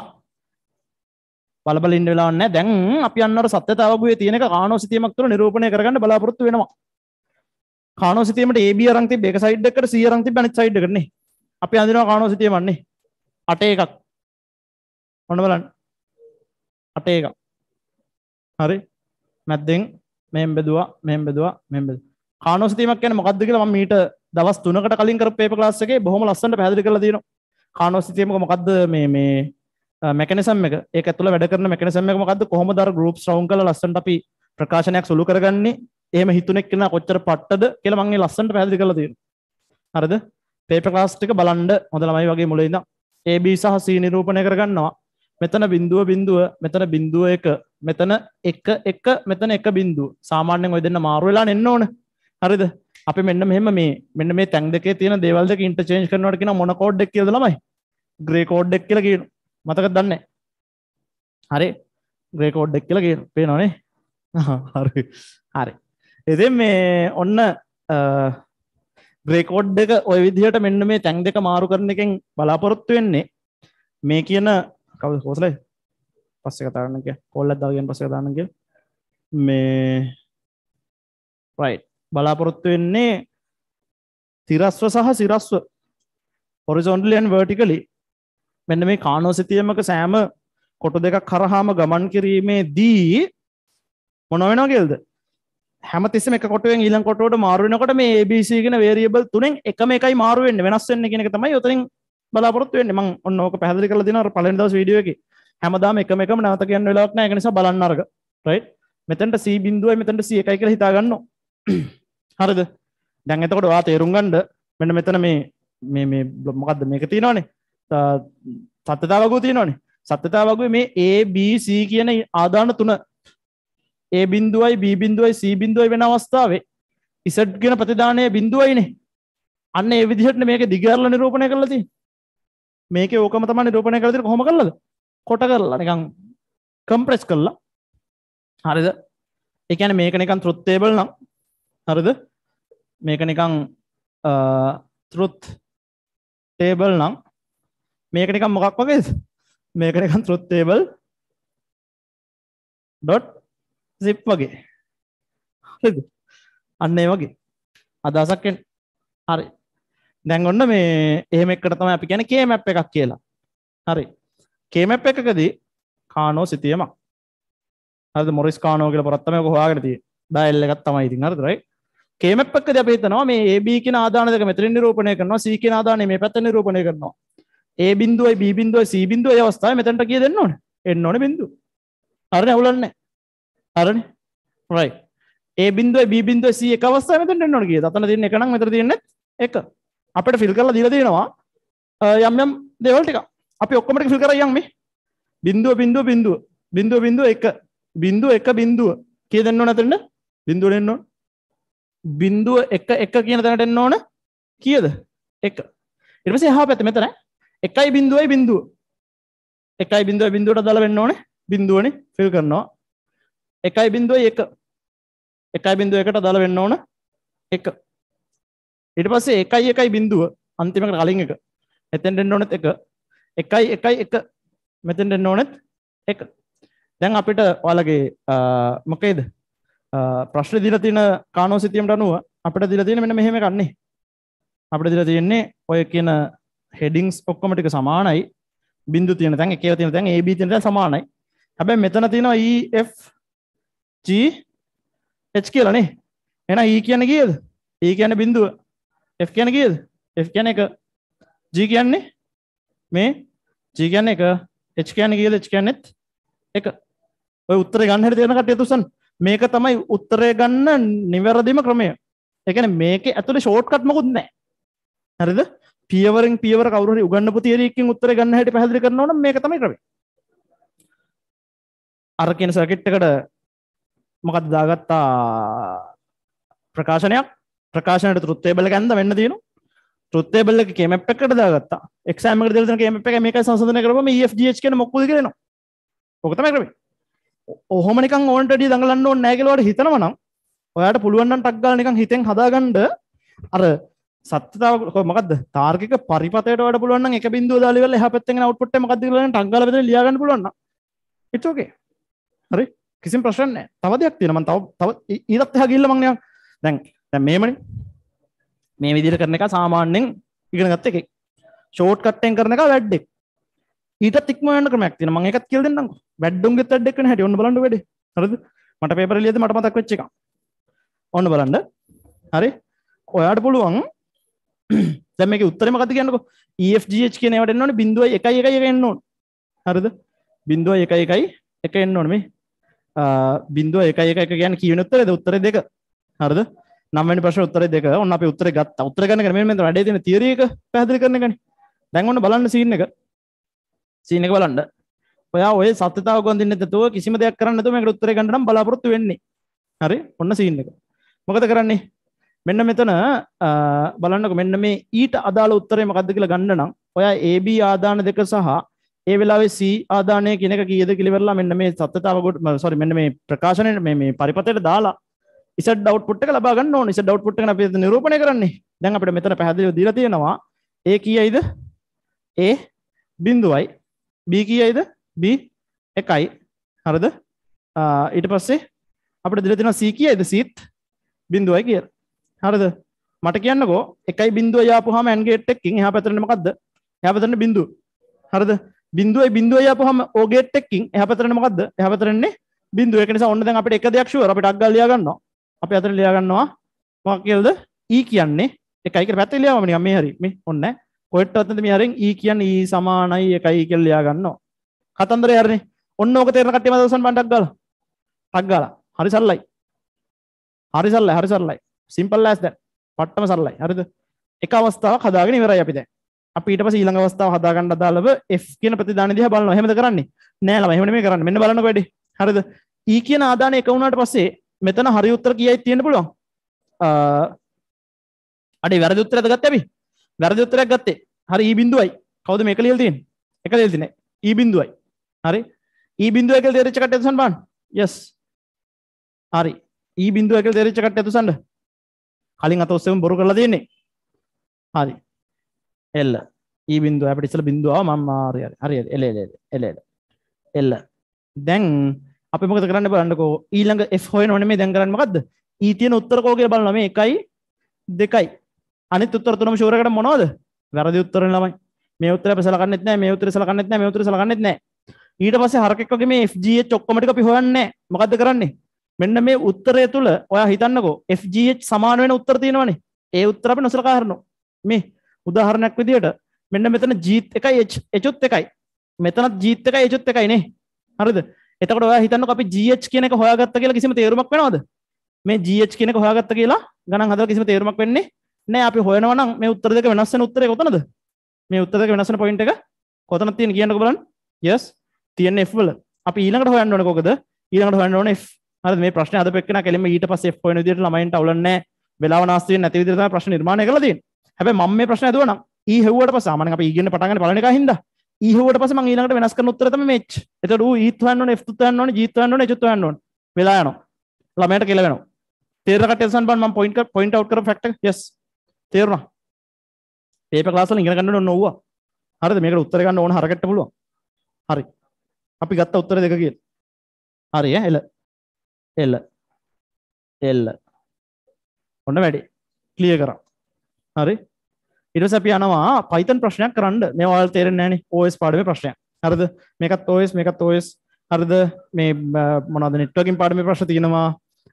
බලබල ඉන්න වෙලාවක් නැහැ. දැන් අපි අන්නර සත්‍යතාවගුවේ තියෙන එක කානෝසිතීමක් තුළ නිරූපණය කරගන්න බලාපොරොත්තු වෙනවා. කානෝසිතීමට AB අරන් තිබ්බ එක සයිඩ් එකකට C අරන් තිබ්බ අනිත් සයිඩ් එකටනේ. අපි අඳිනවා කානෝසිතීමන්නේ. අටේ එකක්. ඔන්න බලන්න. අටේ එකක්. හරි. මැද්දෙන් මෙහෙම බෙදුවා, මෙහෙම බෙදුවා, මෙහෙම බෙදුවා. කානෝසිතීමක් කියන්නේ මොකද්ද කියලා මම මීට දවස් 3කට කලින් කරපු පේපර් ක්ලාස් එකේ බොහොම ලස්සනට පැහැදිලි කරලා තියෙනවා. කානෝසිතීමක මොකද්ද මේ මේ මැකනිසම් එක ඒක තුළ වැඩ කරන මැකනිසම් එක මොකද්ද කොහොමද අර ගෲප් රවුන්ඩ් කරලා ලස්සනට අපි ප්‍රකාශනයක් සුළු කරගන්නේ එහෙම හිතුණෙක් කෙනා කොච්චර පට්ටද කියලා මම මේ ලස්සනට පැහැදිලි කරලා තියෙනවා හරිද පේපර් ක්ලාස් එක බලන්න හොඳ ළමයි වගේ මුලින් ඉඳන් AB සහ C නිරූපණය කරගන්නවා මෙතන බිඳුව බිඳුව මෙතන බිඳුව එක මෙතන එක එක මෙතන එක බිඳුව සාමාන්‍යයෙන් ඔය දෙන්න මාරු වෙලා නෙන්න ඕන හරිද අපි මෙන්න මෙහෙම මේ මෙන්න මේ තැන් දෙකේ තියෙන දේවල් දෙක ඉන්ටර්චේන්ජ් කරනවට කියන මොන කෝඩ් එක කියලාද ළමයි ග්‍රේ කෝඩ් එක කියලා කියනවා මතක දන්න හරි ග්‍රේකෝඩ්ඩක් කියලගේ පේනොනේ හරි හරි එති මේ ඔන්න ග්‍රේකෝඩ් එක ඔය විදිහට මෙන්න මේ තැන් දෙක මාරු කරන එකෙන් බලාපොරොත්තු වෙන්නේ මේ කියන කවද කෝසලයි පස්ස කතාරන්නක කොල්ලත් දවගෙන් පස කතාරන්නක මේ රයි් බලාපොරොත්තු වෙන්නේ තිරස්ව සහ සිරස්ව හොරිසොන්ඩලියන් වර්ටිකලි මෙන්න මේ කානෝසිතියමක සෑම කොට දෙකක් කරහාම ගමන් කිරීමේදී මොන වෙනවා කියලාද හැමතිස්සම එක කොටුවෙන් ඊළඟ කොටුවට මාරු වෙනකොට මේ ABC කියන වේරියබල් තුනෙන් එකම එකයි මාරු වෙන්නේ වෙනස් වෙන්නේ කියන එක තමයි උතරින් බලාපොරොත්තු වෙන්නේ මම ඔන්න ඕක පැහැදිලි කරලා දෙනවා අර පළවෙනි දවස් වීඩියෝ එකේ හැමදාම එකම එකම නැවත කියන්න වෙලාවක් නැහැ ඒක නිසා බලන්න අරග රයිට් මෙතනට C බිඳුවයි මෙතනට C එකයි කියලා හිතා ගන්නවා හරිද දැන් එතකොට ඔයා තේරුම් ගන්න මෙන්න මෙතන මේ මේ මේ මොකද්ද මේක තියෙනවනේ සත්‍යතා වගු තියෙනවානේ සත්‍යතා වගේ මේ ABC කියන ආදාන තුන ඒ බින්දුවයි B බින්දුවයි C බින්දුවයි වෙන අවස්ථාවේ ඉසට් කියන ප්‍රතිදානය බින්දුවයිනේ අන්න ඒ විදිහට මේක දිගහැරලා නිරූපණය කරලා තියෙන්නේ මේකේ ඕකම තමයි නිරූපණය කරලා තියෙන්නේ කොහොම කරලාද කොට කරලා නිකන් කම්ප්‍රෙස් කරලා හරිද ඒ කියන්නේ මේක නිකන් truth table නම් හරිද මේක නිකන් truth table නම් මේක නිකන් මොකක් වගේද? මේක නිකන් truth table dot zip වගේ. හරිද? අන්න ඒ වගේ. අදහසක් එන්න. හරි. දැන් ඔන්න මේ එහෙම එකට තමයි අපි කියන්නේ K-map එකක් කියලා. හරි. K-map එකකදී කානෝ සිතියමක්. හරිද? මොරිස් කානෝ කියලා පොරක් තමයි ඔක හොයාගෙන තියෙන්නේ. ඩයල් එකක් තමයි ඉතින් හරිද? right? කේමප්පක්කද අපිතනවා මේ AB කියන ආදාන දෙක මෙතන නිරූපණය කරනවා C කියන ආදානය මේ පැත්ත නිරූපණය කරනවා ඒ බින්දුවයි බිබින්දුව සීබින්දුව අවස්ථාව මෙතැන්ට කිය දෙන්න ඕන එන්න ඕන බින්දු අරන ඇවුලන්න අරන රයි ඒ බින්දුව බින්දුව සිය අවස්ථාව මෙතට එන්න ඕන කිය තන තින්න එකනම් මෙතර තියන්න එක අපට ෆිල් කරලා දිල දෙනවා යම් යම් දෙවල් ටික අපි ඔක්කොමට ෆිල් කර යම් මේ බින්දුව බින්දුව බින්දුව බින්දුව බින්දුව එක බින්දුව එක බින්දුව කිය දෙන්න ඕන අතරන්න බින්දුව එන්න ඕන බින්දුව එක එක කියන තැනට එන්න ඕන කියද එක ඉරපසේ හා පැත මෙතනයි එකයි බින්දුවයි බින්දුව එකයි බින්දුව බින්දුවට දල වෙන්න ඕනේ බින්දුවනි ෆිල් කරනවා එකයි බින්දුවයි එක එකයි බින්දුව එකට දල වෙන්න ඕන එක ඊට පස්සේ එකයි එකයි බින්දුව අන්තිමකට කලින් එක එතෙන් දෙන්න ඕනෙත් එක එකයි එකයි එක මෙතෙන් දෙන්න ඕනෙත් එක දැන් අපිට ඔයාලගේ මොකේද ප්‍රශ්න දීලා තියෙන කානෝ සිතියමට අනුව අපිට දීලා තියෙන මෙන්න මෙහෙම එකක් නේ අපිට දීලා තියෙන්නේ ඔය කියන හෙඩිංස් ඔක්කොමටික සමානයි බිදු තියෙන තැන් එකව තියෙන තැන් AB තියෙන තැන් සමානයි හැබැයි මෙතන තියෙනවා E F G H කියලා නේ එහෙනම් E කියන්නේ කීයද E කියන්නේ බිඳුව F කියන්නේ කීයද F කියන්නේ එක G කියන්නේ මේ G කියන්නේ එක H කියන්නේ කීයද H කියන්නේත් එක ඔය උත්තරේ ගන්න හැටි තේරෙන කට්ටිය තුසන් මේක තමයි උත්තරය ගන්න නිවැරදිම ක්‍රමය ඒ කියන්නේ මේකේ ඇතුලේ ෂෝට්කට් මොකුත් නැහැ හරිද පියවරෙන් පියවර කවුරු හරි උගන්නපු තියරියකින් උත්තර ගන්න හැටි පැහැදිලි කරනවා නම් මේක තමයි ක්‍රමය. අර කියන සර්කිට් එකට මොකද්ද දාගත්තා ප්‍රකාශනයක් ප්‍රකාශනයට truth table එක ඇඳ වෙන්න තියෙනවා. truth table එක KMap එකකට දාගත්තා. exam එකට දෙලා තියෙන KMap එක මේකයි සංශෝධනය කරපුවම EFGH කියන මොකක්ද කියලා එනවා. ඕක තමයි ක්‍රමය. ඔහොම නිකන් ඕන්ට වැඩිය දඟලන්න ඕනේ නැහැ කියලා හිතනවා නම් ඔයාට පුළුවන් නම් ටක් ගාලා නිකන් හිතෙන් හදාගන්න අර සත්‍යතාව මොකද තාර්කික පරිපතයට වඩ පුළුවන් එක බින්දුව දාලා ඉවරලා එහා පැත්තෙන් අවුට්පුට් එක මොකක්ද කියලා ටංගාල බෙදලා ලියා ගන්න පුළුවන් නම් it's okay හරි කිසිම ප්‍රශ්න නැහැ තව දෙයක් තියෙනවා මම තව තව ඊටත් එහා ගිහිල්ලා මම නිකන් දැන් දැන් මේමනේ මේ විදිහට කරන එක සාමාන්‍යයෙන් ඉගෙන ගත්ත එකෙක් ෂෝට් කට් එකෙන් කරන එක වැඩ් එක ඊටත් ඉක්ම යන ක්‍රමයක් තියෙනවා මම ඒකත් කියලා දෙන්නම් වැඩ්ඩුන්ගෙත් වැඩ් එක කරන හැටි ඔන්න බලන්න වැඩේ හරිද මට පේපර් ලියද්දි මට මතක් වෙච්ච එකක් ඔන්න බලන්න හරි ඔයාට පුළුවන් දැමක උත්තරම කති කියන්නක EFGH කියනවට එන්නට බිඳුව එක එක එකන්න ඕන හරිද බින්දුව එක එකයි එක එන්න ඕන මේ බින්දුව එක එක ගැන කියන උත්තරද උත්තර දෙක හරද නම පශ උත්තර දෙක ඔන්න අප උත්තර ගත් උත්තර ගන්න කරම වැඩේ දෙන තිරක පැදිලි කරන කන දැන්වන්න බලන්න සිීන එක සීන එක බලන්න ඔයා ඔය සතතාව ගොඳන්න තුව කිසිම දෙයක් කරන්න තුම උත්තර ගන්නනම් බලාපොරොත්තු වෙන්නේ හරි ඔන්න සිීන එක මොකද කරන්නේ මෙන්න මෙතන බලන්නක මෙන්න මේ ඊට අදාළ උත්තරේ මොකද්ද කියලා ගන්න නම් ඔයා AB ආදාන දෙක සහ ඒ වෙලාවේ C ආදානය කියන එක කීයද කියලා ඉවරලා මෙන්න මේ සත්‍යතාව අවගොඩ sorry මෙන්න මේ ප්‍රකාශනයේ මේ මේ පරිපථයට දාලා Z output එක ලබා ගන්න ඕනේ Z output එක අපි නිරූපණය කරන්නේ දැන් අපිට මෙතන පැහැදිලිව දීලා තියෙනවා A කීයයිද A බිඳුවයි B කීයයිද B එකයි හරිද ඊට පස්සේ අපිට දීලා තියෙනවා C කීයයිද C බිඳුවයි කියලා හරිද මට කියන්නකෝ එකයි බින්දුව යාපුහම ඇන්ගේට් එකකින් එහා පැත්තට මොකද්ද එහා පැත්තට බින්දුව හරිද බින්දුවයි බින්දුව යාපුහම ඕ ගේට් එකකින් එහා පැත්තට මොකද්ද එහා පැත්තට එන්නේ බින්දුව ඒක නිසා ඔන්න දැන් අපිට එක දෙයක් ෂුවර් අපිට අග්ගල් ලියා ගන්නවා අපි අතට ලියා ගන්නවා මොකක් කියලාද e කියන්නේ එකයි කියලා පැත්තට ලියාවම නිකන් මේ හරි මේ ඔන්න ඔයත් අතට මේ හරින් e කියන්නේ e සමානයි එකයි කියලා ලියා ගන්නවා කතන්දරේ හරිනේ ඔන්න ඕක තේරෙන කට්ටිය මම දවසන් මම ටක් ගාලා ටක් ගාලා හරි සරලයි හරි සරලයි හරි සරලයි සිම්පල් ඇස් දැන් පට්ටම සරලයි හරිද එක අවස්ථාවක් හදාගෙන ඉවරයි අපි දැන් අපි ඊට පස්සේ ඊළඟ අවස්ථාව හදාගන්න අදාළව F කියන ප්‍රතිදානය දිහා බලනවා එහෙමද කරන්නේ නෑ ළමයි එහෙම නෙමෙයි කරන්නේ මෙන්න බලන්නකො වැඩි හරිද E කියන ආදානය එක වුණාට පස්සේ මෙතන හරි උත්තර කීයයි තියෙන්න පුළුවන් අඩේ වැරදි උත්තරයද ගත්තේ අපි වැරදි උත්තරයක් ගත්තේ හරි E බිඳුවයි කවුද මේක ලියලා තියෙන්නේ එක ලියලා තියෙන්නේ E බිඳුවයි හරි E බිඳුවයි කියලා තේරිච්ච කට්ටිය තුසන් බලන්න yes හරි E බිඳුවයි කියලා තේරිච්ච කට්ටිය තුසන්ද කලින් අත ඔස්සෙම බොරු කරලා තියෙන්නේ හරි එල්ල ඊ බින්දුව අපිට ඉස්සෙල්ලා බින්දුව ආව මම හරි හරි හරි එල එල එල එල එල්ල දැන් අපි මොකද කරන්න බලන්නකෝ ඊළඟ F හොයනවනේ මේ දැන් කරන්නේ මොකද්ද ඊ e තියෙන උත්තර කෝ කියලා බලනවා මේ 1යි 2යි අනිත් උත්තර තුනම ෂුවර් එකට මොනවද වැරදි උත්තරනේ ළමයි මේ උත්තරය අපි සලකන්නෙත් නැහැ මේ උත්තරය සලකන්නෙත් නැහැ මේ උත්තරය සලකන්නෙත් නැහැ ඊට පස්සේ හරකෙක් වගේ මේ FGH ඔක්කොම ටික අපි හොයන්නේ මොකද්ද කරන්නේ මෙන්න මේ උත්තරය තුළ ඔයා හිතන්නකෝ FGH සමාන වෙන උත්තර තියෙනවනේ. ඒ උත්තර අපි නොසලකා හරිනවා. මේ උදාහරණයක් විදියට මෙන්න මෙතන ජීත් එකයි H උත් එකයි. මෙතනත් ජීත් එකයි H උත් එකයි නේ. හරිද? එතකොට ඔයා හිතන්නකෝ අපි GH කියන එක හොයාගත්ත කියලා කිසිම තේරුමක් වෙනවද? මේ GH කියන එක හොයාගත්ත කියලා ගණන් හදලා කිසිම තේරුමක් වෙන්නේ නැහැ. අපි හොයනවා නම් මේ උත්තර දෙක වෙනස් වෙන උත්තරේ කොතනද? මේ උත්තර දෙක වෙනස් වෙන පොයින්ට් එක කොතනද තියෙන කියන්නකෝ බලන්න. yes තියෙන F වල. අපි ඊළඟට හොයන්න ඕනේ කොකද? ඊළඟට හොයන්න ඕනේ F හරි මේ ප්‍රශ්නේ අද පෙක්කන කෙලින්ම ඊට පස්සේ F1 වෙන විදිහට ළමයින්ට අවුලන්නේ වෙලාව නාස්ති වෙන්නේ නැති විදිහට තමයි ප්‍රශ්න නිර්මාණය කරලා තියෙන්නේ හැබැයි මම මේ ප්‍රශ්න ඇදුවා නම් E හෙව්වට පස්සේ ආමණ අපි E ගන්න පටන් ගන්න බලන එකයි හින්දා E හෙව්වට පස්සේ මම ඊළඟට වෙනස් කරන උත්තර තමයි මේච් එතකොට ඌ E හොයන්න ඕනේ F හොයන්න ඕනේ G හොයන්න ඕනේ H හොයන්න ඕනේ වෙලා යනවා ළමයට කෙල වෙනවා තේරෙන කට්ටිය සන් බන් මම පොයින්ට් පොයින්ට් අවුට් කරපු ෆැක්ට් එක yes තේරුණා පේපර් ක්ලාස් වල ඉගෙන ගන්න ඕන ඕවා හරිද මේකට උත්තර ගන්න ඕන හරකට පුළුවන් හරි අපි ගත්ත උත්තර දෙක කියලා හරි ඈ එළ එල්ල එල්ල ඔන්න වැඩි කලිය කරා හරි ඉට සැපි යනවා පයිතන් ප්‍රශ්නයක් කරන්න මේවල් තේරෙන් ෑන ඕස් පාඩම ප්‍රශ්නය හරද මේකත් ඔස් මේකත් ඔස් හරිද මේ මොනද නිට්වකින් පාඩම ප්‍රශ් තියෙනවා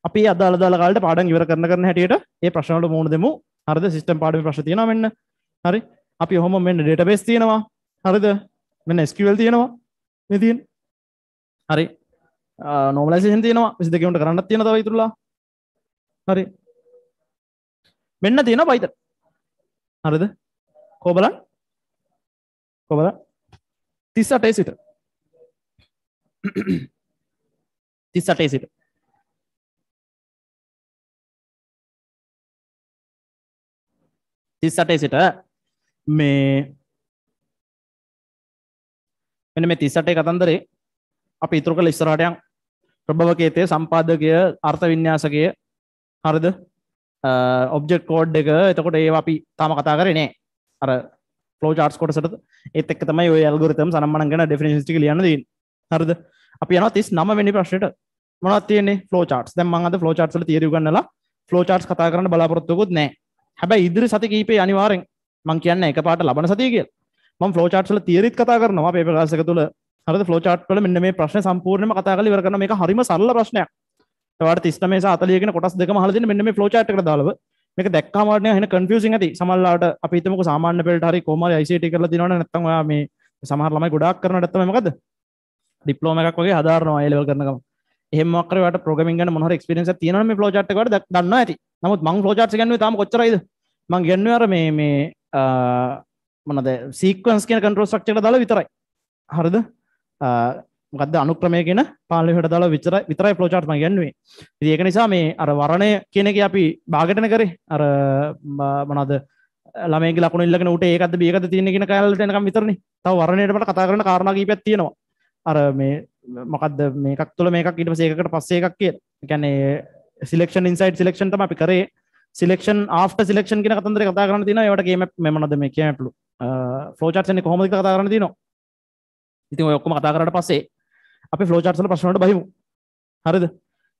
අපි අදාල දාලකාලට පාඩන් ඉවර කරන කරන හැටියට ඒ ප්‍රශ්නට මූුණ දෙමු හරද සිිස්ටම් පාඩම ප්‍රශ් තියෙන මෙන්න හරි අපි හොම මෙන්න ඩේට බේස් තියෙනවා හරිද මෙන්න ස්කවල් තියෙනවා මෙතින් හරි නෝමලයිසේෂන් තියෙනවා 22කට කරන්නත් තියෙන තව ඉතුරුලා හරි මෙන්න තියෙනවා Python හරිද කොහොම බලන්න කොහොම බලන්න 38 සිට 38 සිට තිස් අටේ සිට මේ මෙන මේ තිස් අටේ කතන්දරේ අපි ඉතුරු කළ ඉස්සරහටයන් ප්‍රභවකේතය සම්පාදකය අර්ථ විඤ්ඥාසකය හරිද ඔබ්ජෙක්් කෝඩ් එක එතකොට ඒ අපි තම කතා කර නෑ අර ලෝචාර්ස් කොටසට එතක් තමයි ඔයල්ගරතම සම්මනගෙන ඩෙෆිනිස්ටික ලියන්න දී හරද අපි යන තිස් නම වැනි ප්‍රශ්නයට මොනත් තියන්නේ ෆලෝචාට් දැම අද ෆලෝචාට්ල තේරගන්නලා ෆලෝචාට් කතා කරන්න බලාපොරොත්තුකුත් නෑ හැබැයි ඉදිරි සති කීපේ අනිවාරෙන් මං කියන්න එක පාට ලබන සතිය කිය ම ෆලෝචාට්ල තීරත් කතා කරනවා පේපකාසක තුළ හරද ෆලෝචාට්වල මෙන්න මේ ප්‍රශ්න සම්පූර්ණයම කතා කරලා ඉවර කරන මේක හරිම සරල ප්‍රශ්නයක්. ඒවාට 39 සහ 40 කියන කොටස් දෙකම අහලා දෙන්න මෙන්න මේ ෆලෝචාට් එකට දාලා මේක දැක්කාම වාට නේ හෙන කන්ෆියුසින් ඇති. සමහරවල්ලාට අපි හිතමුකෝ සාමාන්‍ය පෙළට හරි කොහොම හරි ICT කරලා දිනවනේ නැත්නම් ඔයා මේ සමහර ළමයි ගොඩාක් කරන නැත්නම් මොකද? ඩිප්ලෝම එකක් වගේ හදාරනවා ඒ ලෙවල් කරනකම. එහෙම මොකක් කරේ ඔයාට ප්‍රෝග්‍රෑමින් ගන්න මොන හරි එක්ස්පීරියන්ස් එකක් තියෙනවනේ මේ ෆලෝචාට් එක වලට දන්නවා ඇති. නමුත් මං ෆලෝචාට්ස් ගන්නුවේ තාම කොච්චරයිද? මං ගන්නුවේ අර මේ මේ මොනද සීක්වන්ස් කියන කන්ට්‍රෝල් ස්ට්‍රක්චර් එක දාලා විතරයි. හරිද? මොකද අනුක්‍රමය කියෙන පාලිට දාලා විචර විතරයි පලෝචාර්ම ගැන්නුවේ ඒක නිසා මේ අර වරණය කියනක අපි භාගටන කරේ අර මනද ළමේ ලකුණ ඉල්ලගෙන ට ඒකත් බියකත තියෙනෙන කෑල්ටනක විතරන තව වරණයටට කතා කරන කාරණගී පැත්තියෙනවා අර මේ මොකක්ද මේකක් තුළ මේකක් ඉට සේකට පස්සේ එකක් කිය ගැනේ සිලෙක්ෂන් ඉන්සයිට් සිලෙක්ෂන්ටම අපි කරේ සිලෙක්ෂන් ආට සිලෙක්ෂන් කියෙන කතන්දර කතා කරන තින යට ගේම මෙමනද මේ කියමටලු ෆෝචර්ෂන කොමද කතා කරන තිනවා ඉතින් ඔය ඔක්කොම කතා කරාට පස්සේ අපි ෆ්ලෝ චාර්ට්ස් වල ප්‍රශ්න වලට බහිමු. හරිද?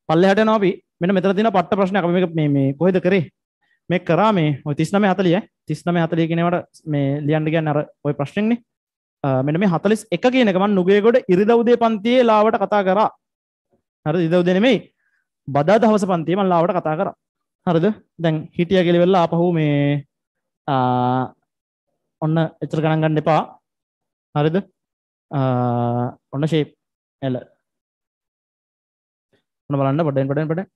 පල්ලෙහාට යනවා අපි. මෙන්න මෙතන තියෙන පට්ට ප්‍රශ්නයක් අපි මේක මේ මේ කොහෙද කරේ? මේ කරා මේ ඔය 39 40 39 40 කියන ඒවාට මේ ලියන්න කියන්නේ අර ওই ප්‍රශ්නෙන්නේ. මෙන්න මේ 41 කියන එක මම නුගේගොඩ ඉරිදා උදේ පන්තියේ ලාවට කතා කරා. හරිද? ඉරිදා උදේ නෙමෙයි. බදා දවස් පන්තියේ මම ලාවට කතා කරා. හරිද? දැන් හිටිය ගෙලෙවල්ලා ආපහු මේ ඔන්න එතර ගණන් ගන්න එපා. හරිද? Uh, ඔන්න ශේප් එල ඔන්න බලන්න පොඩෙන් පොඩෙන් පොඩෙන්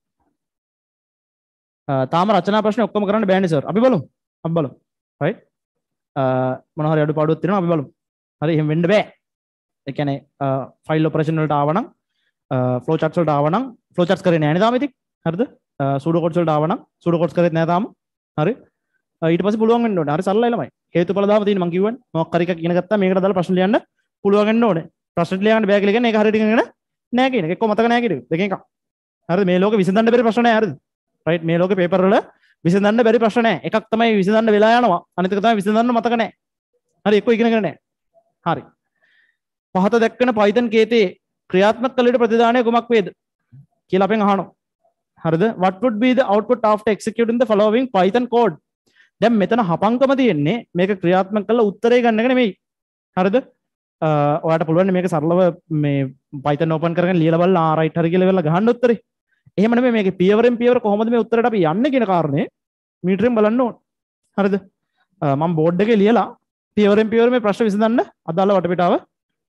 uh, තාම රචනා ප්‍රශ්න ඔක්කොම කරන්න බෑනේ සර් අපි බලමු අපි බලමු right uh, මොන හරි අඩු පාඩුවක් තියෙනවා අපි බලමු හරි එහෙම වෙන්න බෑ ඒ කියන්නේ ෆයිල් ඔපරේෂන් වලට ආවනම් ෆ්ලෝ charts වලට ආවනම් ෆ්ලෝ charts කරේ නෑනේ තාම ඉතින් හරිද සුඩෝ කොඩ්ස් වලට ආවනම් සුඩෝ කොඩ්ස් කරේත් නෑ තාම හරි ඊට පස්සේ පුළුවන් වෙන්න ඕනේ හරි සරලයි ළමයි හේතුඵල දාම තියෙන මං කිව්වනේ මොකක් හරි එකක් ඉගෙන ගත්තා මේකට දාලා ප්‍රශ්න ලියන්න පුළුවගන්න ඕන ප්‍රශ්ට ලියන්න බෑකලක එක හරිටිගෙන නෑකෙන එකක් මතක නෑකිට දෙක එකක් හරි මේ ලෝක විසඳන්න බැරි ප්‍රශ්න හරි රයිට් මේ ලෝක පේපරවල විසඳන්න බැරි ප්‍රශ්න එකක් තමයි විසඳන්න වෙලා යනවා අනිතක තමයි විසඳන්න මතක නෑ හරි එක්ක ඉගෙනගෙන නෑ හරි පහත දැක්කන පයිතන් කේතේ ක්‍රියාත්මක කළට ප්‍රතිදානය කුමක් වේද කියලා අපෙන් අහනවා හරිද what would be the output after executing the following python code දැන් මෙතන හපංකම තියෙන්නේ මේක ක්‍රියාත්මක කරලා උත්තරේ ගන්න එක නෙමෙයි හරිද ඔයාට පුළුවන් මේක සරලව මේ පයිත නෝපන් කරන ලියලබල් ආරයිටර කියලවෙල ගහන්න උත්තර එහමන මේ පියවරෙන් පියවර කොහොමද මේ උත්තරට අපි යන්න කියෙන කාරණය මීටරෙන් බලන්න ඕ හරිද මම් බෝඩ්ඩක ලියලා පියවරෙන් පියවර මේ ප්‍රශ් විසඳන්න අදාල වටපිටාව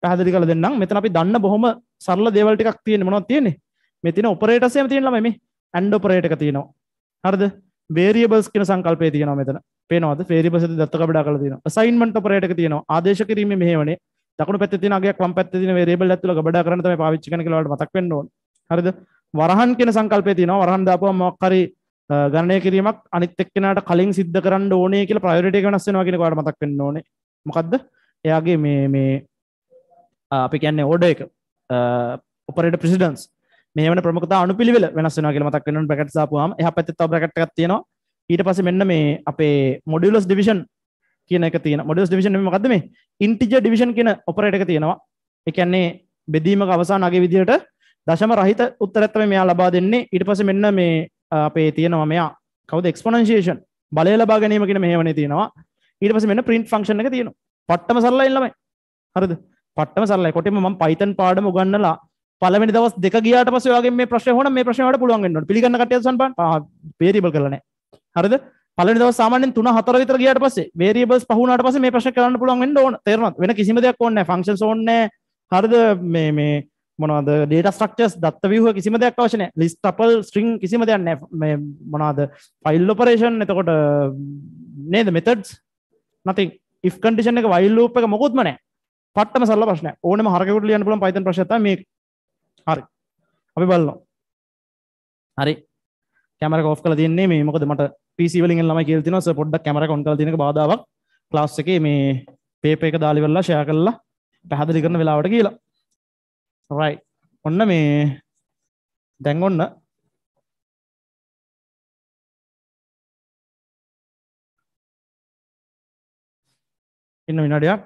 පැහදිි කල දෙන්නම් මෙතන අපි දන්න බොහොම සරල දේවල්ටිකක් තියෙන මොනොත් තියෙන්නේ මෙතින ඔපරේටසයම තියෙනලා මෙම ඇන්ඩ ඔපරේටක තියෙනවා හරද බේරියබස් කෙන සංකල්පය තියෙන මෙතන පේනවාද ේරිබස දත්තක ඩා කල තියෙන සයින්මට පරයට තියෙනවා ආදේශ කිරීම මෙහවනේ දකුණු පැත්තේ තියෙන අගයක් වම් පැත්තේ තියෙන වේරියබල් ඇතුළේ ගබඩා කරන්න තමයි පාවිච්චි කරන කියලා ඔයාලට මතක් වෙන්න ඕන. හරිද? වරහන් කියන සංකල්පය තියෙනවා. වරහන් දාපුවම මොකක් හරි ගණනය කිරීමක් අනිත් එක්කෙනාට කලින් සිද්ධ කරන්න ඕනේ කියලා ප්‍රයොරිටි එක වෙනස් වෙනවා කියන එක ඔයාලට මතක් වෙන්න ඕනේ. මොකද්ද? එයාගේ මේ මේ අපි කියන්නේ ඕඩර් එක ඔපරේටර් ප්‍රෙසිඩන්ස් මේ වෙන ප්‍රමුඛතා අනුපිළිවෙල වෙනස් වෙනවා කියලා මතක් වෙන්න ඕනේ බ්‍රැකට්ස් දාපුවාම එහා පැත්තේ තව බ්‍රැකට් එකක් තියෙනවා. ඊට පස්සේ මෙන්න මේ අපේ මොඩියුලස් ඩිවිෂන් කියන එක තියෙන මොඩියස් ඩිවිෂන් නෙමෙයි මොකද්ද මේ ඉන්ටිජර් ඩිවිෂන් කියන ඔපරේටර් එක තියෙනවා ඒ කියන්නේ බෙදීමක අවසාන අගේ විදිහට දශම රහිත උත්තරත් තමයි මෙයා ලබා දෙන්නේ ඊට පස්සේ මෙන්න මේ අපේ තියෙනවා මෙයා කවුද එක්ස්පොනන්ෂියේෂන් බලය ලබා ගැනීම කියන මෙහෙවනේ තියෙනවා ඊට පස්සේ මෙන්න print function එක තියෙනවා පට්ටම සරලයි ළමයි හරිද පට්ටම සරලයි කොටින්ම මම Python පාඩම උගන්වලා පළවෙනි දවස් දෙක ගියාට පස්සේ ඔයාගේ මේ ප්‍රශ්නේ හොන මේ ප්‍රශ්නේ වලට පුළුවන් වෙන්න ඕනේ පිළිගන්න කට්ටිය සම්පන්න පේරියබල් කරලා නැහැ හරිද පළවෙනි දවස් සාමාන්‍යයෙන් 3 4 විතර ගියාට පස්සේ variables පහ වුණාට පස්සේ මේ ප්‍රශ්න කරන්න පුළුවන් වෙන්න ඕන තේරෙනවද වෙන කිසිම දෙයක් ඕනේ නැහැ functions ඕනේ නැහැ හරිද මේ මේ මොනවද data structures දත්ත ව්‍යුහ කිසිම දෙයක් අවශ්‍ය නැහැ list tuple string කිසිම දෙයක් නැහැ මේ මොනවද file operation එතකොට නේද methods nothing if condition එක while loop එක මොකොත්ම නැහැ පට්ටම සරල ප්‍රශ්නයක් ඕනෙම හරකෙකුට ලියන්න පුළුවන් python ප්‍රශ්නයක් තමයි මේක හරි අපි බලනවා හරි කැමරක ඔෆ් කරලා තියන්නේ මේ මොකද මට PC වලින් එන ළමයි කියලා තියෙනවා සර් පොඩ්ඩක් කැමරා ඔන් කරලා තියෙන එක බාධාවක් ක්ලාස් එකේ මේ පේපර් එක දාලා ඉවරලා ෂෙයා කරලා පැහැදිලි කරන වෙලාවට කියලා. right ඔන්න මේ දැන් ඔන්න ඉන්න විනාඩියක්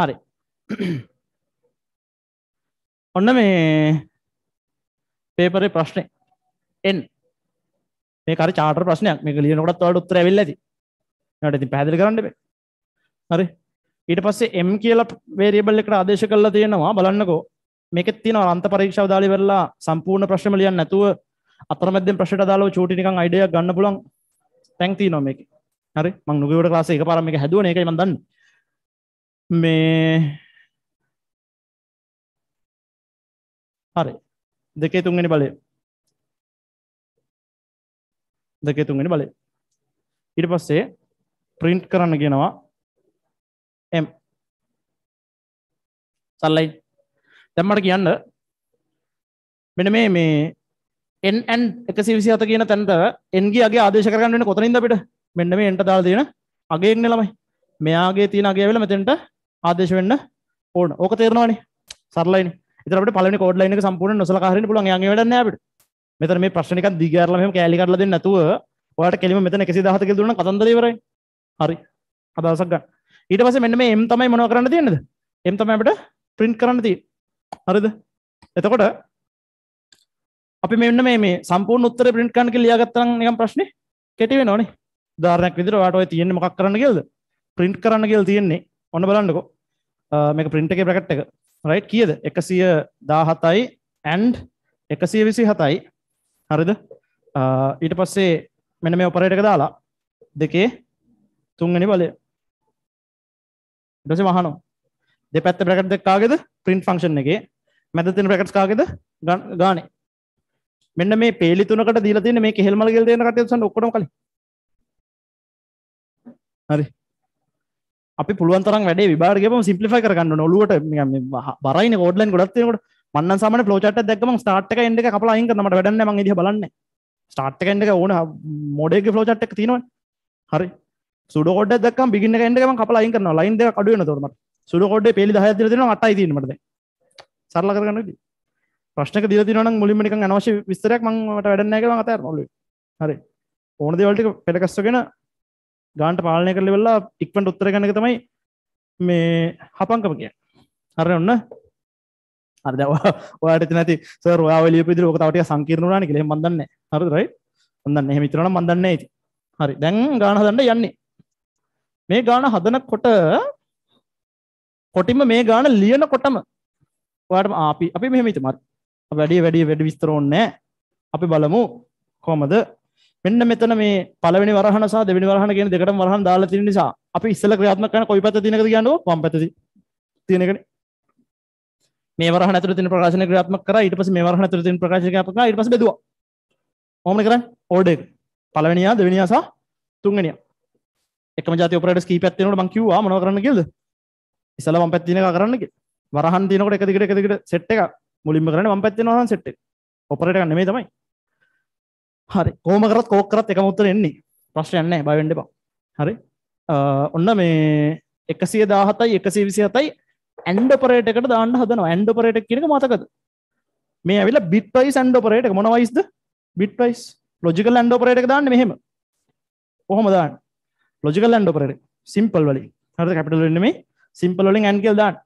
හරි ඔන්න මේ පේපරේ ප්‍රශ්නය එන් මේකර චාට ප්‍රශ්නයක් මේ ලියනකොටත් වඩ උත්තර ඇවිල්ල ඇති නට ඉතින් පැදිලි කරන්න බේ හරි ඊට පස්සේ එම් කියල වේරියබල් එකට ආදේශ කරලා තියෙනවා බලන්නකෝ මේක තියෙන අන්ත පරීක්ෂාව දාලි වෙරලා සම්පූර්ණ ප්‍රශ්නම ලියන්න නැතුව අතරමැද්දෙන් ප්‍රශ්නට දාලා චූටි නිකන් අයිඩියක් ගන්න පුළුවන් තැන් තියෙනවා මේකේ හරි මං නුගේවට ක්ලාස් එක පාරක් මේක හැදුවා මේකයි මම දන්නේ මේ හරි දෙකේ තුන්ගෙන බලය දෙකේ තුන්ගෙන බලය ඉට පස්සේ ප්‍රින්ට් කරන්න ගෙනවා එම් සල්ලයි තැම්මට කියන්න මෙන මේ මේ එන්ඇන් එකසි විසි අත කියන තැන්ට එන්ගේ අගේ ආදේශ කරන්න කොතනින්ද අපිට මෙන්න මේ එන්ට දාල් තියෙන අගේ එන්න ළමයි මෙයාගේ තියෙන අගේ වෙල මෙතෙන්ට ආදේශ වෙන්න ඕන ඕක තේරනවානේ සරලයින ඉතරට පලන කෝඩ්ලයින සම්පූර්ණ නොසලකාහරන පුළන් යගේ වැඩන්න අපට මෙතර මේ ප්‍රශ්නික දිගරලම කෑලි කරල දෙන්න නැතුව ඔයාට කෙලිම මෙතන කිසි දහතක දුන්න කතන්දරවරයි හරි අදසක් ගන්න ඊට පස මෙන්න මේ එම් තමයි මොනව කරන්න තියෙනද එම් තමයිට ප්‍රින්ට් කරන්න තිය හරිද එතකොට අපි මෙන්න මේ සම්පූර් උත්තර ප්‍රින්ට් කන් ලියගත්තන නිකම් ප්‍රශ්න කෙටිවෙන ඕනේ ධාරනයක් විදිර වාට ඔය තියෙන මොකක් කරන්න කියල්ද ප්‍රින්ට් කරන්න කියල් තියෙන්නේ ඔන්න බලන්නකෝ මේක print එකේ bracket එක right කීයද 117යි and 127යි හරිද ඊට පස්සේ මෙන්න මේ ඔපරේටර් එක දාලා දෙකේ තුන්වෙනි බලය ඊට පස්සේ වහනවා දෙපැත්ත bracket දෙක කාගේද print function එකේ මැද තියෙන brackets කාගේද ගානේ මෙන්න මේ පේලි තුනකට දීලා තියෙන මේ කෙහෙල්මල ගෙල් දෙන කටයුතු සම්පූර්ණ ඔක්කොම කලින් හරි අපි පුළුවන්තරම් වැඩ විභාගම සිම්පලිෆයි කරගන්න නොලුවට බරයි ෝඩලන් ගොත්යකට මන්න සම ලෝචට දක්ම ස්ටාට්ක එන්ඩ කපලා අයික නට වැඩන්න ම ද බලන්න ස්ටාට්ක එන්ඩ ඕන මොඩේගේ ෆලෝචට්ක් තිනවා හරි සුඩකොඩ දක් බිගන්න එන්ඩම කපලායික ලයින්ද කඩුව තොරම සුඩකොඩ පෙළි හ තින අටයි දීමට සරල කරගන්න ප්‍රශ්නක දිර තින මුලිමික අනවශ විස්තරයක් මංට වැඩන්නක අතර නොල හරි ඕන දෙවලට පෙළකස්සගෙන ගාන්ට පාලනය කරල වෙල්ලා ඉක්වට උත්තර ගනක තමයි මේ හපංකම කිය හර ඔන්න අරදවාට නැති සරවාල පිදි ෝකතවට සංකීරණන කියෙ මදන්න හරදරයි හොඳන්න හෙමිතරන මදන්න ඇති හරි දැන් ගාන හදන්න යන්නේ මේ ගාන හදන කොට කොටිම මේ ගාන ලියන කොටම වාට අපි අපි මෙහෙමිතමත් වැඩිය වැඩිය වැඩි විස්තරෝන්නෑ අපි බලමු කොමද මෙන්න මෙතන මේ පළවෙනි වරහන සහ දෙවෙනි වරහන කියන දෙකටම වරහන් දාලා තියෙන නිසා අපි ඉස්සෙල්ලා ක්‍රියාත්මක කරන කොයි පැත්ත තියෙනකද කියන්නේ වම් පැත්ත තියෙන එකනේ මේ වරහන ඇතුළේ තියෙන ප්‍රකාශන ක්‍රියාත්මක කරා ඊට පස්සේ මේ වරහන ඇතුළේ තියෙන ප්‍රකාශන ක්‍රියාත්මක කරා ඊට පස්සේ බෙදුවා කොහොමද කරන්නේ ඕඩර් එක පළවෙනියා දෙවෙනියා සහ තුන්වෙනියා එකම જાති ඔපරේටර්ස් කීපයක් තියෙනකොට මම කිව්වා මොනවද කරන්න කියලාද ඉස්සෙල්ලා වම් පැත්ත තියෙන එක කරන්න කියලා වරහන් තියෙනකොට එක දිගට එක දිගට සෙට් එක මුලින්ම කරන්නේ වම් පැත්ත තියෙනවා නම් සෙට් එක ඔපරේටර් එක නෙමෙයි තමයි හරි කෝම කරත් කෝක් කරත් එකම උත්තර එන්නේ ප්‍රශ්නයක් නැහැ බය වෙන්න එපා හරි ඔන්න මේ 117යි 127යි ඇන්ඩ් ඔපරේටර් එකට දාන්න හදනවා ඇන්ඩ් ඔපරේටර් කියන එක මතකද මේ ඇවිල්ලා bit price ඇන්ඩ් ඔපරේටර් එක මොන වයිස්ද bit price logical and operator එක දාන්නේ මෙහෙම කොහොම දාන්න logical ඇන්ඩ් ඔපරේටර් simple වලින් හරිද capital වලින් නෙමෙයි simple වලින් ඇන්ඩ් කියලා දාන්න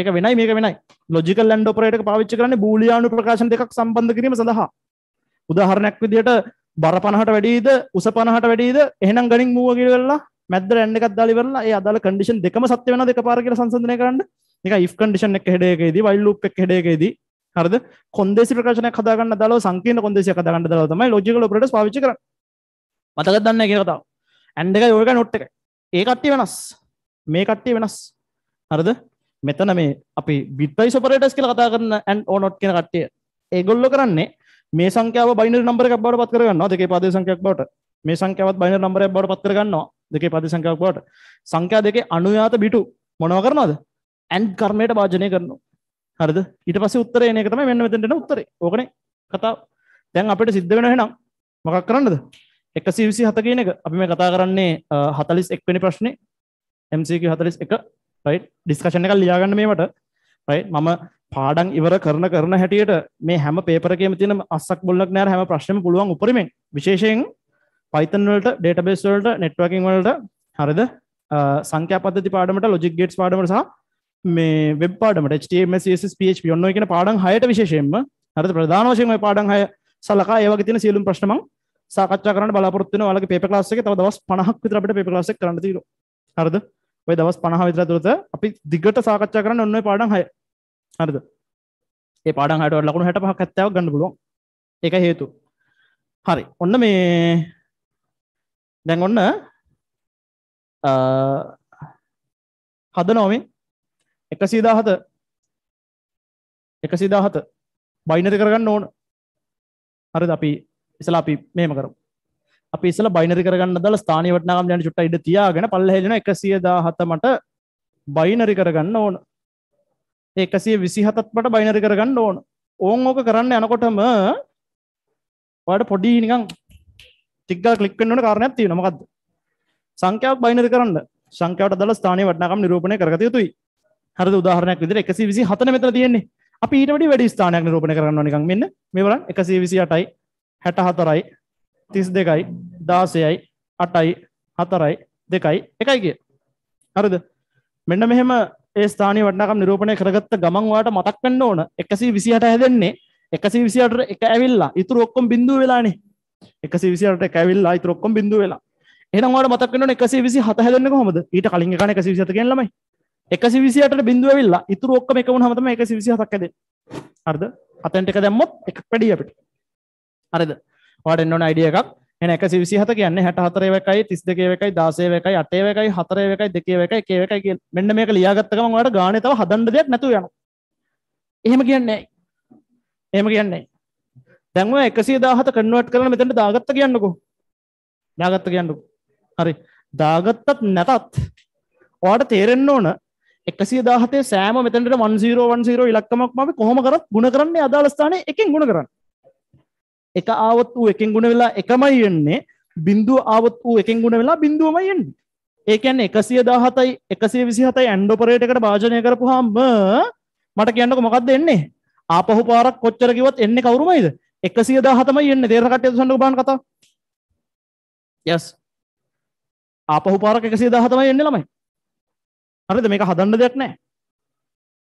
ඒක වෙනයි මේක වෙනයි logical ඇන්ඩ් ඔපරේටර් එක පාවිච්චි කරන්නේ බූලියානු ප්‍රකාශන දෙකක් සම්බන්ධ කිරීම සඳහා උදාහරණයක් විදිහට බර 50ට වැඩිද උස 50ට වැඩිද එහෙනම් ගණින් මූව කියලා මැද්ද රැන්ඩ් එකක් දාලා ඉවරලා ඒ අදාළ කන්ඩිෂන් දෙකම සත්‍ය වෙනවා දෙකපාර කියලා සංසන්දනය කරන්න. නිකන් if condition එක head එකේදී while loop එක head එකේදී හරිද? කොන්දේසි ප්‍රකාශනයක් හදාගන්න දාලා සංකීර්ණ කොන්දේසියක් හදාගන්න දාලා තමයි logical operators පාවිච්චි කරන්නේ. මතකද දන්නේ කියන කතාව. and එකයි ඔයගා not එකයි. ඒ කට්ටිය වෙනස්. මේ කට්ටිය වෙනස්. හරිද? මෙතන මේ අපි bitwise operators කියලා කතා කරන and or not කියන කට්ටිය. ඒගොල්ලෝ කරන්නේ මේ සංඛ්‍යාව බයිනරි නම්බර් එකක් බවට පත් කරගන්නවා දෙකේ පදේ සංඛ්‍යාවක් බවට. මේ සංඛ්‍යාවත් බයිනරි නම්බරයක් බවට පත් කරගන්නවා දෙකේ පදේ සංඛ්‍යාවක් බවට. සංඛ්‍යා දෙකේ අනුයාත බිටු මොනව කරනවද? ඇන්ඩ් කර්මයට භාජනය කරනවා. හරිද? ඊට පස්සේ උත්තරය එන එක තමයි මෙන්න මෙතෙන්ට එන උත්තරේ. ඕකනේ කතාව. දැන් අපිට සිද්ධ වෙන එහෙනම් මොකක් කරන්නද? 127 කියන එක අපි මේ කතා කරන්නේ 41 වෙනි ප්‍රශ්නේ MCQ 41 right discussion එකක් ලියාගන්න මේවට right මම පාඩම් ඉවර කරන කරන හැටියට මේ හැම පේපර් එකේම තියෙන අස්සක් බොල්ලක් නෑර හැම ප්‍රශ්නෙම පුළුවන් උපරිමෙන් විශේෂයෙන් Python වලට database වලට networking වලට හරිද සංඛ්‍යා පද්ධති පාඩමට logic gates පාඩමට සහ මේ වෙබ් පාඩමට HTML CSS PHP ඔන්න ඔය කියන පාඩම් 6ට විශේෂයෙන්ම හරිද ප්‍රධාන වශයෙන් ওই පාඩම් 6 සලකා ඒ වගේ තියෙන සියලුම ප්‍රශ්න මම සාකච්ඡා කරන්න බලාපොරොත්තු වෙනවා. ඔයාලගේ paper class එකේ තව දවස් 50ක් විතර අපිට paper class එක කරන්න තියෙනවා. හරිද? ඔය දවස් 50 විතර ඇතුළත අපි දිගට සාකච්ඡා කරන්න ඔන්න ඔය පාඩම් 6 හරිද ඒ පාඩන් හට ලකුණු හැට පහ කැත්තාවක් ගන්න පුළුවන් එක හේතු හරි ඔන්න මේ දැන් ඔන්න හද නොමේ එක සීදාහත එක සීදාහත බයිනරි කරගන්න ඕන හරි අපි ඉසලා අපි මේම කරමු අපි ඉසල බයිනරි කරගන්න දල ස්ථානය වටනාම් යන චුට්ට ඉඩ තියාගෙන පල්ල හෙලෙන එක සියදාහතමට බයිනරි කරගන්න ඕන ඒකසිය විසිහතත් පට බයිනරි කරගන්න ඕන ඕන් ඕක කරන්න යනකොටම වට පොඩි නිකං ටික්ගල් කලික්වෙන්නට කාරණයක් තියෙන මොකක්ද සංඛ්‍යාවක් බයිනරි කරන්න සංඛ්‍යාවට දල ස්ථානය වටනකම් නිරූපණය කරගත යුතුයි හරද උදාහරණයක් විදිහට 127 මෙතන තියෙන්නේ අපි ඊට වඩා වැඩි ස්ථානයක් නිරූපණය කරනවා නිකන් මෙන්න මේ බලන්න 128යි 64යි 32යි 16යි 8යි 4යි 2යි 1යි කිය. හරිද? මෙන්න මෙහෙම ඒ ස්ථානය වටනාකම් නිරූපණය කරගත්ත ගමන්වාට මතක් වෙන්න ඕන එකසි විසිහට හැදෙන්නේ එකසි විසිට එක ඇවිල්ලා ඉතුර ඔක්කොම් බිඳුව වෙලානේ එකසි විසිට කැවිල්ලා ඉතුර ඔක්කොම් බිඳුව වෙලා එනවාට මතක් වෙන්න එකසි විසි හත හැදෙන්න කොහොමද ඊට කලින් එකන එකසි විසිත කියන ළමයි එකසි විසියට බිඳුව වෙලා ඉතුර ඔක්කොම එක වුණාම තමයි එකසි විසි හතක් හැදෙන්නේ හරිද හතෙන්ට එක දැම්මොත් එකක් වැඩි අපිට හරිද ඔයාට එන්න ඕන අයිඩිය එකක් එන 127 කියන්නේ 64 එකයි 32 එකයි 16 එකයි 8 එකයි 4 එකයි 2 එකයි 1 එකයි කියන මෙන්න මේක ලියාගත්ත ගමන් ඔයාලට ගානේ තව හදන්න දෙයක් නැතුව යනවා. එහෙම කියන්නේ නැහැ. එහෙම කියන්නේ නැහැ. දැන් ඔය 117 කන්වර්ට් කරලා මෙතනට දාගත්ත කියන්නකෝ. දාගත්ත කියන්නකෝ. හරි. දාගත්තත් නැතත් ඔයාට තේරෙන්න ඕන 117 සෑම මෙතනට 1010 ඉලක්කමක් මම කොහොම කරත් ಗುಣ කරන්නේ අදාළ ස්ථානයේ එකෙන් ಗುಣ කරන්නේ. එක ආවත් වූ එකෙන් ගුණ වෙලා එකමයි එන්නේ බින්දුව ආවත් වූ එකෙන් ගුණ වෙලා බින්දුවමයි එන්නේ. ඒ කියන්නේ 117යි 127යි ඇන්ඩ් ඔපරේටරයකට භාජනය කරපුවාම මට කියන්නකො මොකද්ද එන්නේ? ආපහු පාරක් කොච්චර කිව්වත් එන්නේ කවුරුමයිද? 117මයි එන්නේ. තේරෙන කට්ටිය දුසන්නකො බලන්න කතාව. yes ආපහු පාරක් 117මයි එන්නේ ළමයි. හරිද? මේක හදන්න දෙයක් නැහැ.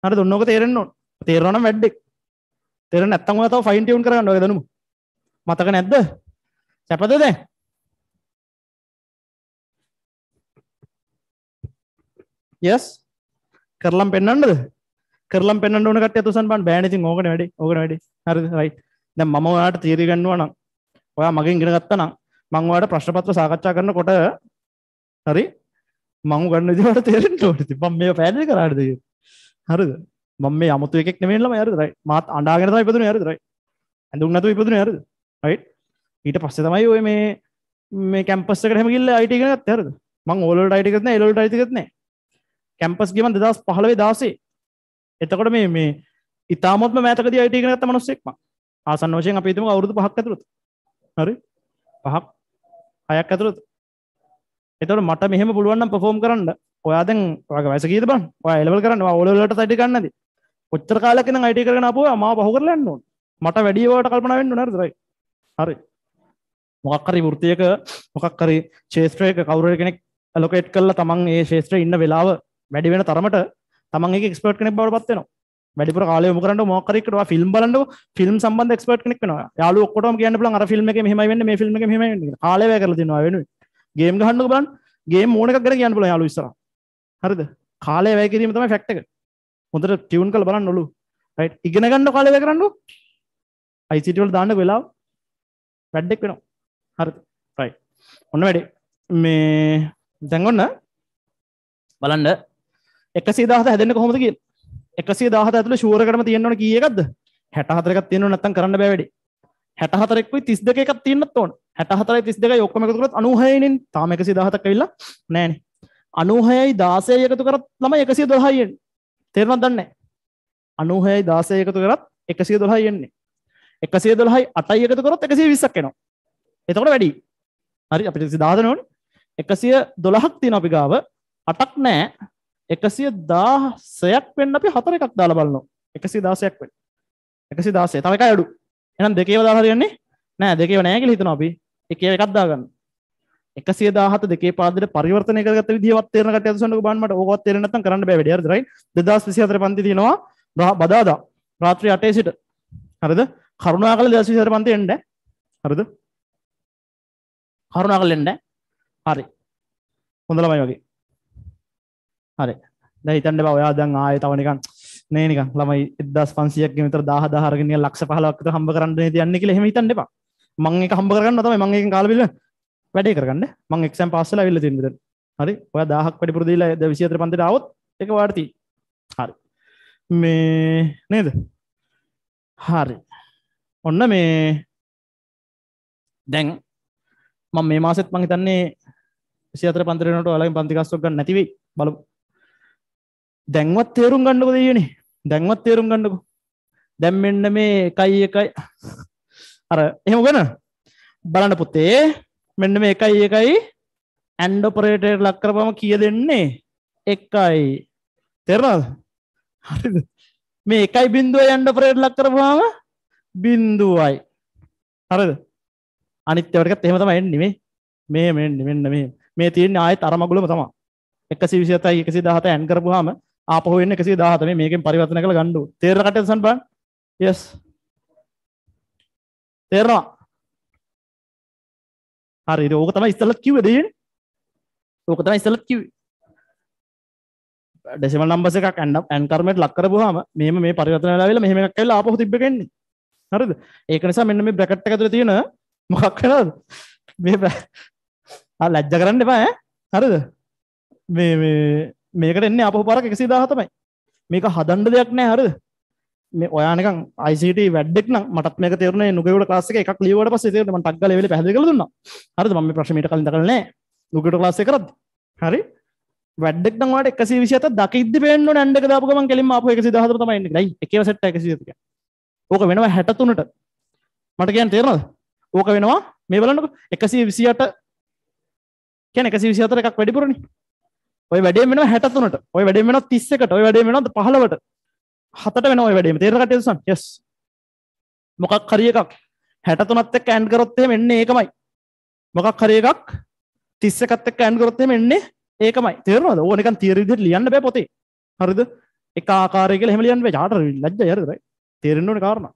හරිද? ඔන්න ඔක තේරෙන්න ඕන. තේරෙනවා නම් වැඩක්. තේරෙන්නේ නැත්තම් ඔයා තව ෆයින් ටියුන් කරගන්න ඔය දැනුම. මතක නැද්ද? සැපද දැන්? yes කරලම් පෙන්වන්නද? කරලම් පෙන්වන්න ඕන කට්ටිය අතුසන් බන් බෑනේ ඉතින් ඕකනේ වැඩි. ඕකනේ වැඩි. හරිද? right. දැන් මම ඔයාලට තියරි ගන්නවා නම් ඔයා මගෙන් ඉගෙන ගත්තා නම් මම ඔයාලට ප්‍රශ්න පත්‍ර සාකච්ඡා කරනකොට හරි මම ගන්න විදිහට තේරෙන්න ඕනේ. ඉතින් මම මේක පැහැදිලි කරාට දෙන්නේ. හරිද? මම මේ අමුතු එකෙක් නෙමෙයි ළමයි හරිද? right. මාත් අඬාගෙන තමයි ඉපදුනේ හරිද? right. ඇඳුම් නැතුව ඉපදුනේ හරිද? ඊට පස්ස තමයි ඔය මේ මේ කැම්පස්ස කරහමකිල්ල අයිටගෙන අත්තර මං ඕලට අයිටිකරන එලට අයිතිකරන කැම්පස් ගම දෙදස් පහලවේ දාසේ එතකොට මේ මේ ඉතාමත්ම මෑතකද අයිටගෙන ඇත මනුස්සෙක්ම ආසන් වශයෙන් අපිතුම අවුරුදු පහක් ඇතුරුත් හරි පහක් අයක් ඇතුරුත් එතට මට මෙහම පුළුවන් පෆෝම් කරන්න ඔයාදැන් වගේ වැස කියීත බන් එලවල් කරන්න ඔලට සයිටි කන්නද ඔච්චර කාලකෙන අයිටි කරන අපපුුව මා පහු කරලන්න මට වැඩියවට කල්පනාවෙන් නරදරයි හරි මොකක්කරි වෘතියක මොකක්කරි ශේත්‍රයක කවුර කෙනෙක් ලොකේට් කරලා තමන් ඒ ශේත්‍ර ඉන්න වෙලාව වැඩි වෙන තරමට තමන් ඒක එක්ස්පර්ට් කෙනෙක් බවට පත් වෙනවා වැඩිපුර කාලය යොමු කරන්න මොකක්කරකට ෆිල්ම් බලන්න ෆිල්ම් සම්බන්ධ එක්ස්පර්ට් කෙනෙක් වෙනවා යාළුවෝ ඔක්කොටම කියන්න පුළුවන් අර ෆිල්ම් එකේ මෙහෙමයි වෙන්නේ මේ ෆිල්ම් එකේ මෙහෙමයි වෙන්නේ කියලා කාලය වැය කරලා දෙනවා වෙනුවෙන් ගේම් ගහන්නකෝ බලන්න ගේම් ඕන එකක් ගැන කියන්න පුළුවන් යාළුවෝ ඉස්සරහ හරිද කාලය වැය කිරීම තමයි ෆැක්ට් එක හොඳට ටියුන් කරලා බලන්න ඔලු රයිට් ඉගෙන ගන්න කාලය වැය කරන්නකෝ ICT වල දාන්න වෙලාව වැඩ්ඩෙක් වෙනවා හරි රයි ඔන්න වැඩේ මේ දැන්ගොන්න බලන්න එකසේ දහත හැදන්න කොහොමද කිය එකසේ දහත ඇතුළ ශූරකටම තියෙන්න්නවන කියකක්ද හැටහතරක් තියෙන නත්තන් කරන්න බෑවැඩි හැටහතරෙක්යි තිස් දෙක එකක් තියන්නත් ඕන හැටහතරයි තිස් දෙක ඔක්කමකතුරත් අනුහයනෙන් තාම එකසි දහතක් වෙල්ලා නෑන අනුහයයි දාසය එකතු කරත් ළම එකසිය දොහයියෙන් තෙරනත් දන්න අනුහයයි දාසය එකතු කරත් එකසිය දොහයෙන්නේ එකසිය දොළහයි අටයි එකතු කරොත් එකසිය විස්සක් එනවා එතකොට වැඩි හරි අපිට දාදනවන එකසිය දොළහක් තියෙන අපි ගාව අටක් නෑ එකසිය දාසයක් වෙන්න අපි හතර එකක් දාලා බලනවා එකසි දාසයක් වෙන්න එකසි දාසය තම එක අඩු එනම් දෙකේව දාහරියන්නේ නෑ දෙකේව නෑ කියලා හිතනවා අපි එකේ එකක් දාගන්න එකසිය දාහත දෙකේ පාදට පරිවර්තනය කරගත්ත විදිහවත් තේරෙන කටයුතු සඳහන් බලන්නට ඕකවත් තේරෙන්නේ නැත්නම් කරන්න බෑ වැඩි හරිද right 2024 පන්ති තියෙනවා බදාදා රාත්‍රී 8 සිට හරිද කරුණා කළ දස විසර පන්ති එන්න හරිද කරුණා කළ එන්න හරි හොඳ ළමයි වගේ හරි දැන් හිතන්න බා ඔයා දැන් ආයෙ තව නිකන් නේ නිකන් ළමයි 1500ක් ගෙන් විතර 10000 ගෙන් නිකන් ලක්ෂ 15ක් විතර හම්බ කරන්න නේද යන්නේ කියලා එහෙම හිතන්න එපා මං එක හම්බ කරගන්න තමයි මං ඒකෙන් කාලා බිල්ල වැඩේ කරගන්න මං එක්සම් පාස් වෙලා අවිල්ල තියෙන විතර හරි ඔයා 1000ක් වැඩිපුර දීලා 204 පන්තිට આવොත් ඒක වාර්ති හරි මේ නේද හරි ඔන්න මේ දැන් මම මේ මාසෙත් මං හිතන්නේ 24 පන්තර වෙනකොට ඔයාලගෙන් පන්ති කස්සක් ගන්න නැති වෙයි බලමු දැන්වත් තේරුම් ගන්නකො දෙයියනේ දැන්වත් තේරුම් ගන්නකො දැන් මෙන්න මේ එකයි එකයි අර එහෙම ගන බලන්න පුතේ මෙන්න මේ එකයි එකයි ඇන්ඩ් ඔපරේටර් ලක් කරපම කිය දෙන්නේ එකයි තේරුණාද හරිද මේ එකයි බින්දුව ඇන්ඩ් ඔපරේටර් ලක් කරපුවාම බින්දුවයි හරද අනිත්‍යවටකත් එහෙම තමයි එන්නේ මේ මේ මෙන්න මෙන්න මේ මේ තියෙන්නේ ආයෙත් අර මගුලම තමයි 127යි 117 ඇන් කරපුවාම ආපහු එන්නේ 117 මේ මේකෙන් පරිවර්තන කරලා ගන්න ඕනේ තේරෙන කටයුතු සන් බලන්න yes තේරෙනවා හරි ඒක ඕක තමයි ඉස්සෙල්ලත් කිව්වේ දෙයියනේ ඕක තමයි ඉස්සෙල්ලත් කිව්වේ ඩෙසිමල් නම්බර්ස් එකක් ඇන් කරමෙන්ට් ලක් කරපුවාම මෙහෙම මේ පරිවර්තන වෙලා වෙලා මෙහෙම එකක් ඇවිල්ලා ආපහු තිබ්බ එක එන්නේ හරිද ඒක නිසා මෙන්න මේ බ්‍රකට් එක ඇතුලේ තියෙන මොකක් වෙනවද මේ ආ ලැජ්ජ කරන්න එපා ඈ හරිද මේ මේ මේකට එන්නේ ආපහු පාරක් 110 තමයි මේක හදන්න දෙයක් නැහැ හරිද මේ ඔයා නිකන් ICT වැඩෙක් නම් මටත් මේක තේරුණේ නුගේවල class එකේ එකක් ලියවුවට පස්සේ තේරුණා මම ටග් ගාලා ලෙවල් පැහැදිලි කරලා දුන්නා හරිද මම මේ ප්‍රශ්න මීට කලින් දකලා නැහැ නුගේට class එක කරද්දි හරි වැඩෙක් නම් ඔයාලට 127 දකිද්දි පේන්න ඕනේ ඇන්ඩ් එක දාපු ගමන් කෙලින්ම ආපහු 114 තමයි එන්නේ. ලයි එකේව සෙට් 130 ටික. ඕක වෙනවා 63ට. මට කියන්න තේරෙනවද? ඕක වෙනවා මේ බලන්නකො 128 කියන්නේ 124 එකක් වැඩිපුරනේ. ඔය වැඩේ වෙනවා 63ට. ඔය වැඩේ වෙනවා 31ට. ඔය වැඩේ වෙනවා 15ට. 7ට වෙනවා ඔය වැඩේම. තේරෙන කට්ටියද සන්? yes. මොකක් හරි එකක් 63ත් එක්ක ඇන්ඩ් කරොත් එහෙම එන්නේ ඒකමයි. මොකක් හරි එකක් 31ත් එක්ක ඇන්ඩ් කරොත් එහෙම එන්නේ ඒකමයි. තේරෙනවද? ඕක නිකන් තියරි විදිහට ලියන්න බෑ පොතේ. හරිද? එක ආකාරයකල හෙමලියන් ජාට ලජ්ජ යරදරයි තේරෙන්න්නට කාරණ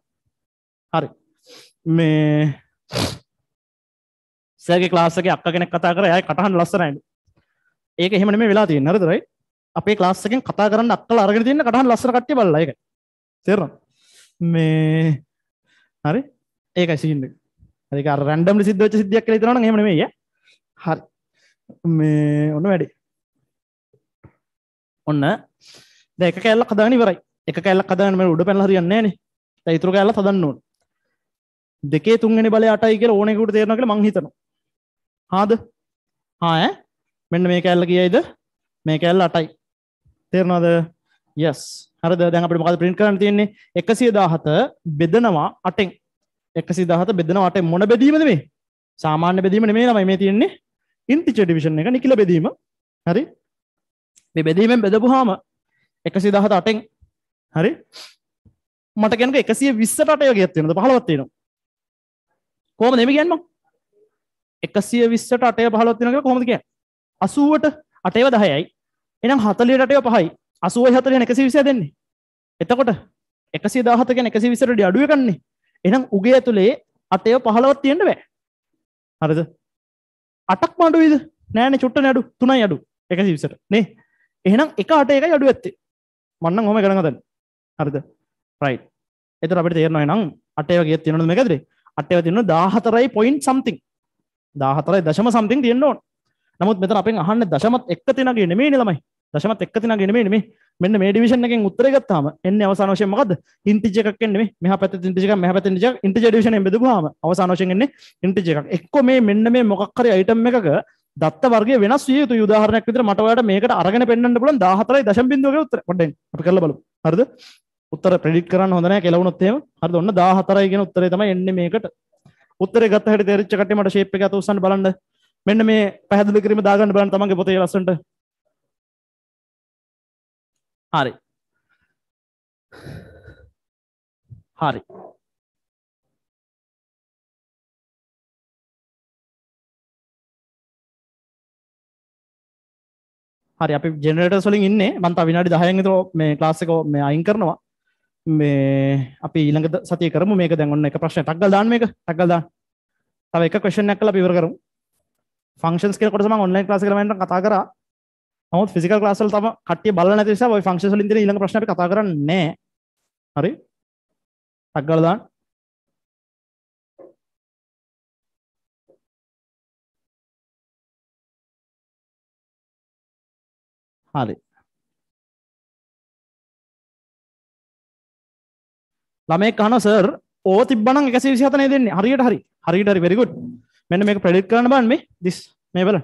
හරි මේ සෑගේ ලාසක අක් කෙනෙක් කතා කර යයි කටහන් ලස්සරයි ඒක එහෙමන මේ වෙලා තියන්න හරදරයි අපේ ලාස්සකෙන් කතා කරන්න අක්කල අරගෙන තින්න කටහන් ලස්සර කට්ටි බල්ල එක තේරන මේ හරි ඒකයි සිහින්න ඇක රැන්ඩම් සිද්ධච්ච සිද්ධියක් කළ තිරන හෙමන මේ හරි මේ ඔන්න වැඩි ඔන්න දැක කැල්ල කදානි වරයි එක කැල්ලක් හදන්න මේ උඩ පැනලා හරියන්නේ නැහනේ. දැන් ඊතුරු කැල්ල හදන්න ඕන. දෙකේ තුන්වෙනි බලය 8යි කියලා ඕනෙකට තේරෙනවා කියලා මං හිතනවා. හාද? හා ඈ මෙන්න මේ කැල්ල කියයිද? මේ කැල්ල 8යි. තේරෙනවද? yes. හරිද? දැන් අපිට මොකද print කරන්න තියෙන්නේ? 117 බෙදනවා 8ෙන්. 117 බෙදනවා 8ෙන් මොන බෙදීමද මේ? සාමාන්‍ය බෙදීම නෙමෙයි ළමයි මේ තියෙන්නේ. ඉන්ටිජර් ඩිවිෂන් එක නිකිල බෙදීම. හරි? මේ බෙදීමෙන් බෙදපුවාම 118ෙන් හරි මට ගැනක එකසිය විස්සට අටය ගත්වෙනද පහලවත්වෙන කොම දෙම ගැන්ම එකසිය විස්සට අටය පහලොත්තිනක කොමදක අසුවට අටේව දහයයි එනම් හතලියටය පහයි අසුව හතර එකසි විසය දෙන්නේ එතකොට එකසි දාහතක එකසි විසට අඩුව කන්නේ එනම් උගේ ඇතුළේ අටය පහලවත් තියෙන්ට බෑ හරිද අටක් මඩුවිද නෑන චුට්ට නඩු තුනයි අඩු එකසි විසට නේ එහෙනම් එක අට එක අඩු ඇත්තේ මන්න හොම කරනගතන්න හරිද රයි් එතර අපට තේරනයි නම් අටේ වගේ තියෙනු එකදරේ අටේ තින දාහතරයි පොයින්් සම්තිං දාහතරයි දශම සම්තිං තියෙන්න්න ඕන නමුත් මෙතර අපෙන් අහන්න දශමත් එක් තිනගේ නෙමේ නිලමයි දශමත් එක් තින ගෙනෙමේ නෙමේ මෙන්න මේ ඩිවිෂන් එකෙන් උත්තර ගත්තාම එන්න අවසාන වශයෙන් මොකද්ද ඉන්ටිජර් එකක් එන්නේ මෙහ පැත්තේ ඉන්ටිජර් එකක් මෙහ පැත්තේ ඉන්ටිජර් ඉන්ටිජර් ඩිවිෂන් එකෙන් බෙදුවාම අවසාන වශයෙන් එන්නේ ඉන්ටිජර් එකක් එක්කෝ මේ මෙන්න මේ මොකක් හරි අයිටම් එකක දත්ත වර්ගය වෙනස් විය යුතු උදාහරණයක් විදිහට මට ඔයාලට මේකට අරගෙන පෙන්වන්න පුළුවන් 14.0 දශම බිඳුවක උත්තර පොඩ්ඩෙන් අපි කරලා බලමු හරිද උත්තර ප්‍රඩිට් කරන්න හොඳනෑ කෙලවුණොත් එහෙම හරිද ඔන්න 14යි කියන උත්තරේ තමයි එන්නේ මේකට උත්තරේ ගත්ත හැටි තේරිච්ච කට්ටිය මට ෂේප් එක අත උස්සන්න බලන්න මෙන්න මේ පැහැදිලි කිරීම දාගන්න බලන්න තමන්ගේ පොතේ ලස්සනට හරි හරි හරි අපි ජෙනරේටර්ස් වලින් ඉන්නේ මම තව විනාඩි 10න් විතර මේ ක්ලාස් එක මේ අයින් කරනවා මේ අපි ඊළඟ සතිය කරමු මේක දැන් ඔන්න එක ප්‍රශ්නයක් ටක්ගල් දාන්න මේක ටක්ගල් දාන්න තව එක ක්වෙස්චන් එකක් කරලා අපි ඉවර කරමු ෆංක්ෂන්ස් කියන කොටස මම ඔන්ලයින් ක්ලාස් එකේ ළමයින්ට කතා කරා නමුත් ෆිසිකල් ක්ලාස් වල තම කට්ටිය බලලා නැති නිසා ওই ෆංක්ෂන්ස් වලින් දෙන ඊළඟ ප්‍රශ්න අපි කතා කරන්නේ නැහැ හරි ටක්ගල් දාන්න හරි ළමයි කහන සර් ඕ තිබ්බනම් 127 නේ දෙන්නේ. හරියට හරි. හරියට හරි very good. මෙන්න මේක ප්‍රෙඩික්ට් කරන්න බලන්න මේ this මේ බලන්න.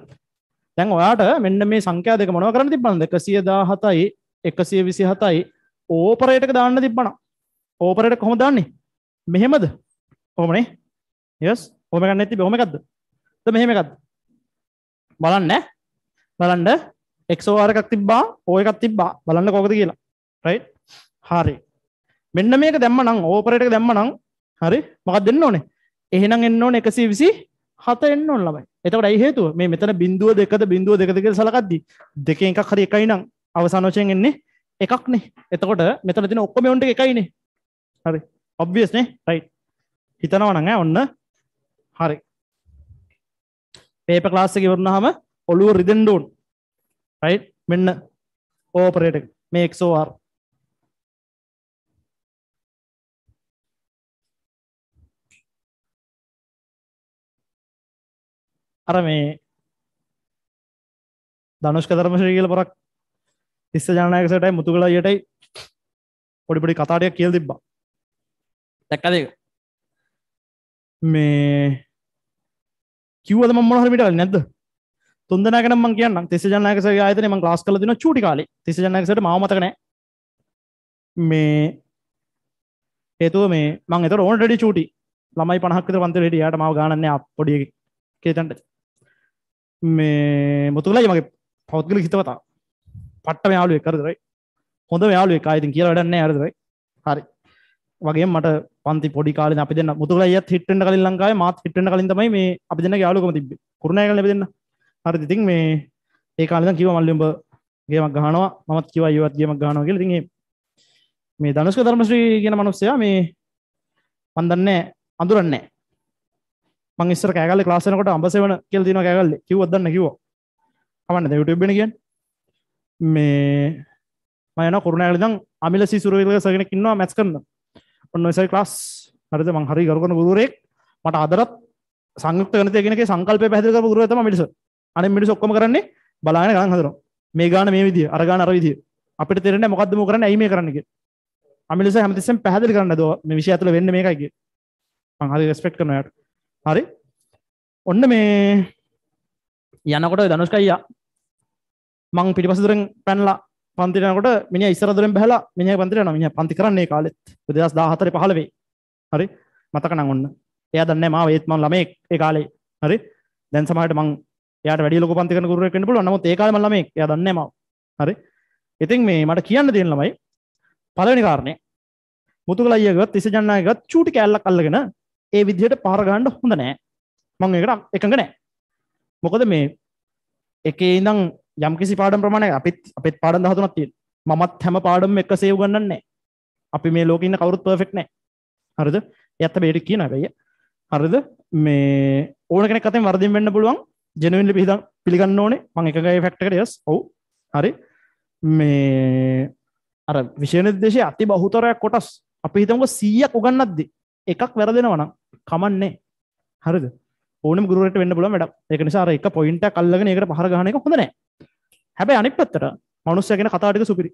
දැන් ඔයාට මෙන්න මේ සංඛ්‍යා දෙක මොනව කරන්න තිබ්බනද? 117යි 127යි ඕපරේට් එක දාන්න තිබ්බනම්. ඕපරේට් කොහොමද දාන්නේ? මෙහෙමද? කොහොමනේ? yes. ඔහොම ගන්න නැති බොහොම එකක්ද? ද මෙහෙම එකක්ද? බලන්න බලන්න එක්ෝ ආරකක් තිබ්බා ඕය එකක් තිබ්බා බලන්න කෝකද කියලා රයි් හරි මෙන්න මේක දැම්ම නම් ඕපරට දැම්ම නම් හරි මකක් දෙන්න ඕනේ එහෙනම් එන්න ඕන එකසේ විසි හත එන්න ඕන් ලබයි එතකට හේතුව මේ මෙතන බින්දුව දෙකද බින්දුව දෙකදක සලකද්දි දෙක එකක් හරි එකයි නම් අවසානෝචයෙන් එන්නේ එකක්නේ එතකොට මෙතන තින ඔක්කොම ඔොන්ට එකයිනේ හරි ඔබ්වියස්නේ රයි් හිතනවනඟ ඔන්න හරි පේප ලාස්සක වරණහම ඔළුව රිදෙන්ඩෝන් රයි් මෙන්න ඕපරේට මේ එක්ෝවාර් අර මේ ධනුෂ්ක ධර්මශ්‍රී කියලා පොරක් තිස්ස ජනනායක සරටයි මුතුගලයියටයි පොඩි පොඩි කතා ටිකක් කියලා තිබ්බා. දැක්කද ඒක? මේ කිව්වද මම මොන හරි මිටවල නැද්ද? තුන් දෙනාගෙන මම කියන්නම් තිස්ස ජනනායක සරගේ ආයතනේ මම ක්ලාස් කරලා දෙනවා චූටි කාලේ. තිස්ස ජනනායක සරට මාව මතක නැහැ. මේ හේතුව මේ මං එතකොට ඕන රෙඩි චූටි ළමයි 50ක් විතර පන්තිලේ හිටියාට මාව ගානන්නේ අප්පොඩියගේ කියලා තන්ට මේ මුතුලයි මගේ පෞද්ගල හිතවතා පට්ට යාලුව කරදරයි හොඳ යාලුව එකයිතින් කියලා වැඩන්න අරදරයි හරි වගේ මට පන්ති පොඩි කාල අපි දෙන්න මුතුලයිත් හිටෙන්ට කලින් ලංකාවේ මාත් හිටෙන්ට කලින් තමයි මේ අපි දෙන්න යාලුකම තිබ්බේ කුරුණෑ කලින් අපි දෙන්න හරි ඉතින් මේ ඒ කාලේ ඉඳන් කිව්වා මල්ලි උඹ ගේමක් ගහනවා මමත් කිව්වා ඊවත් ගේමක් ගහනවා කියලා ඉතින් මේ ධනුෂ්ක ධර්මශ්‍රී කියන මනුස්සයා මේ මන් දන්නේ අඳුරන්නේ මංස්තර කෑගල ලාසනකට අඹසවන කෙල් දින කෑගල්ල කිවදන්න කිව අමන්න දෙවටබෙන කියෙන් මේ මයන කරුණෑලදං අමිල සිසුරවිල සගෙන කින්නවා මැස් කරන්න ඔන්න එසයි ක්ලාස් හරිත මං හරි ගරුකන ගුරුරෙක් මට අදරත් සංගත නතිගෙන සංකල්ප පැදික පුරුවතම මිනිස අන මිනිස් ඔක්කම කරන්නේ බලාන ගන් හදර මේ ගාන මේ විදි අරගාන අරවිදි අපිට තෙරෙන මොකක්දම කරන්න ඇයි මේ කරන්නගේ අමිලස හැමතිසම් පැහදිි කරන්න දව මේ විශෂ ඇතුල වෙන්න මේකයිගේ පංහරි රස්පෙක්් කරනයට හරි ඔන්න මේ යනකොට දනුෂ්කයියා මං පිටිපසදුරෙන් පැන්ලා පන්තිරනකොට මිනි ඉස්සරදුරෙන් බැහලා මිනි පන්තිරන මිනි පන්ති කරන්නේ කාලෙත් දෙදස් දාහතර පහළවේ හරි මතක නං ඔන්න එයා දන්න මාව ඒත් මං ළමෙක් ඒ කාලේ හරි දැන් සමහරට මං එයාට වැඩි ලොකු පන්ති කරන ගුරුවරයෙක් වෙන්න පුළුවන් නමුත් ඒ කාලේ මං ළමෙක් එයා දන්නේ මාව හරි ඉතින් මේ මට කියන්න දෙන ළමයි පළවෙනි කාරණේ මුතුගලයියගත් තිසජන්නායගත් චූටි කෑල්ලක් අල්ලගෙන ඒ විදිහට පහරගණ්ඩ හොඳ නෑ මං එකට එකඟ නෑ මොකද මේ එකේ ඉඳං යම්කිසි පාඩම් ප්‍රමාණය අපිත් අපිත් පාඩම් දහතුනක් තියෙන මමත් හැම පාඩම් එක සේව් ගන්න නෑ අපි මේ ලෝක ඉන්න කවුරුත් පර්ෆෙක්ට් නෑ හරිද ඇත්ත බේට කියන එකය හරිද මේ ඕන කෙනෙක් අතෙන් වර්ධින් වෙන්න පුළුවන් ජනුවෙන්ලි පිහිදම් පිළිගන්න ඕනේ මං එකගයි ෆැක්ටකට යස් ඔව් හරි මේ අර විශෂණ දේශය අති බහුතරයක් කොටස් අපි හිතමක සීයක් උගන්නද්දි එකක් වැරදෙනවනම් කමන්නේ හරිද ඕන ගුරුවට වෙන්න පුල වැඩ එක නිසා එක පොයින්ට කල්ලගෙන එකට පහර ගහන එක හොඳනෑ හැබැ අනික් පත්තර මනුස්සයගෙන කතාටික සුපිරි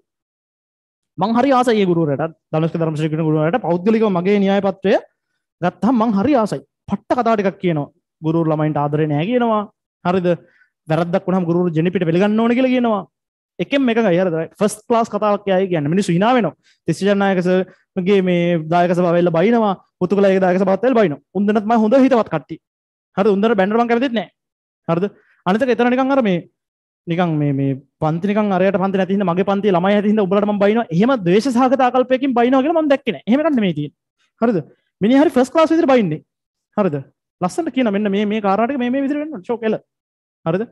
මං හරි ආසයි ගුරුවට දනස්ක ධර්මශයකන ගුරුවට පෞද්ගලික මගේ න්‍යාය පත්‍රය ගත්තහම් මං හරි ආසයි පට්ට කතාටිකක් කියනවා ගුරුර ළමයින්ට ආදරය නෑ කියනවා හරිද වැරදක් වුණම් ගුරු ජනිපිට පිළිගන්න ඕන කියල කියනවා එකම එක අයර ෆස් ලාස් කතාවක් අය කියන්න මිනිස් හිනාවෙන තිසිජනායකසගේ මේ දායකස බවෙල්ල බයිනවා පුතු කලේ දායක පත්තල් බයින උන්දනත්ම හොඳ හිතවත් කට්ටි හර උන්දර බැඩරම් කරතිත් නෑ හරද අනතක එතන නිකං අර මේ නිකන් මේ මේ පන්තික අරයට පන්ති නැතින මගේ පන්ති ළමයි ඇතින්න ඔබලටම බයින එහෙම දේශ සහගතාකල්පයකින් බයිනගෙන මම දැක්කන හෙමට මේ තියෙන හරිද මිනි හරි ෆස් ලාස් විදිර බයින්නේ හරිද ලස්සට කියන මෙන්න මේ මේ කාරාටක මේ විදිරෙන්න ශෝකල හරිද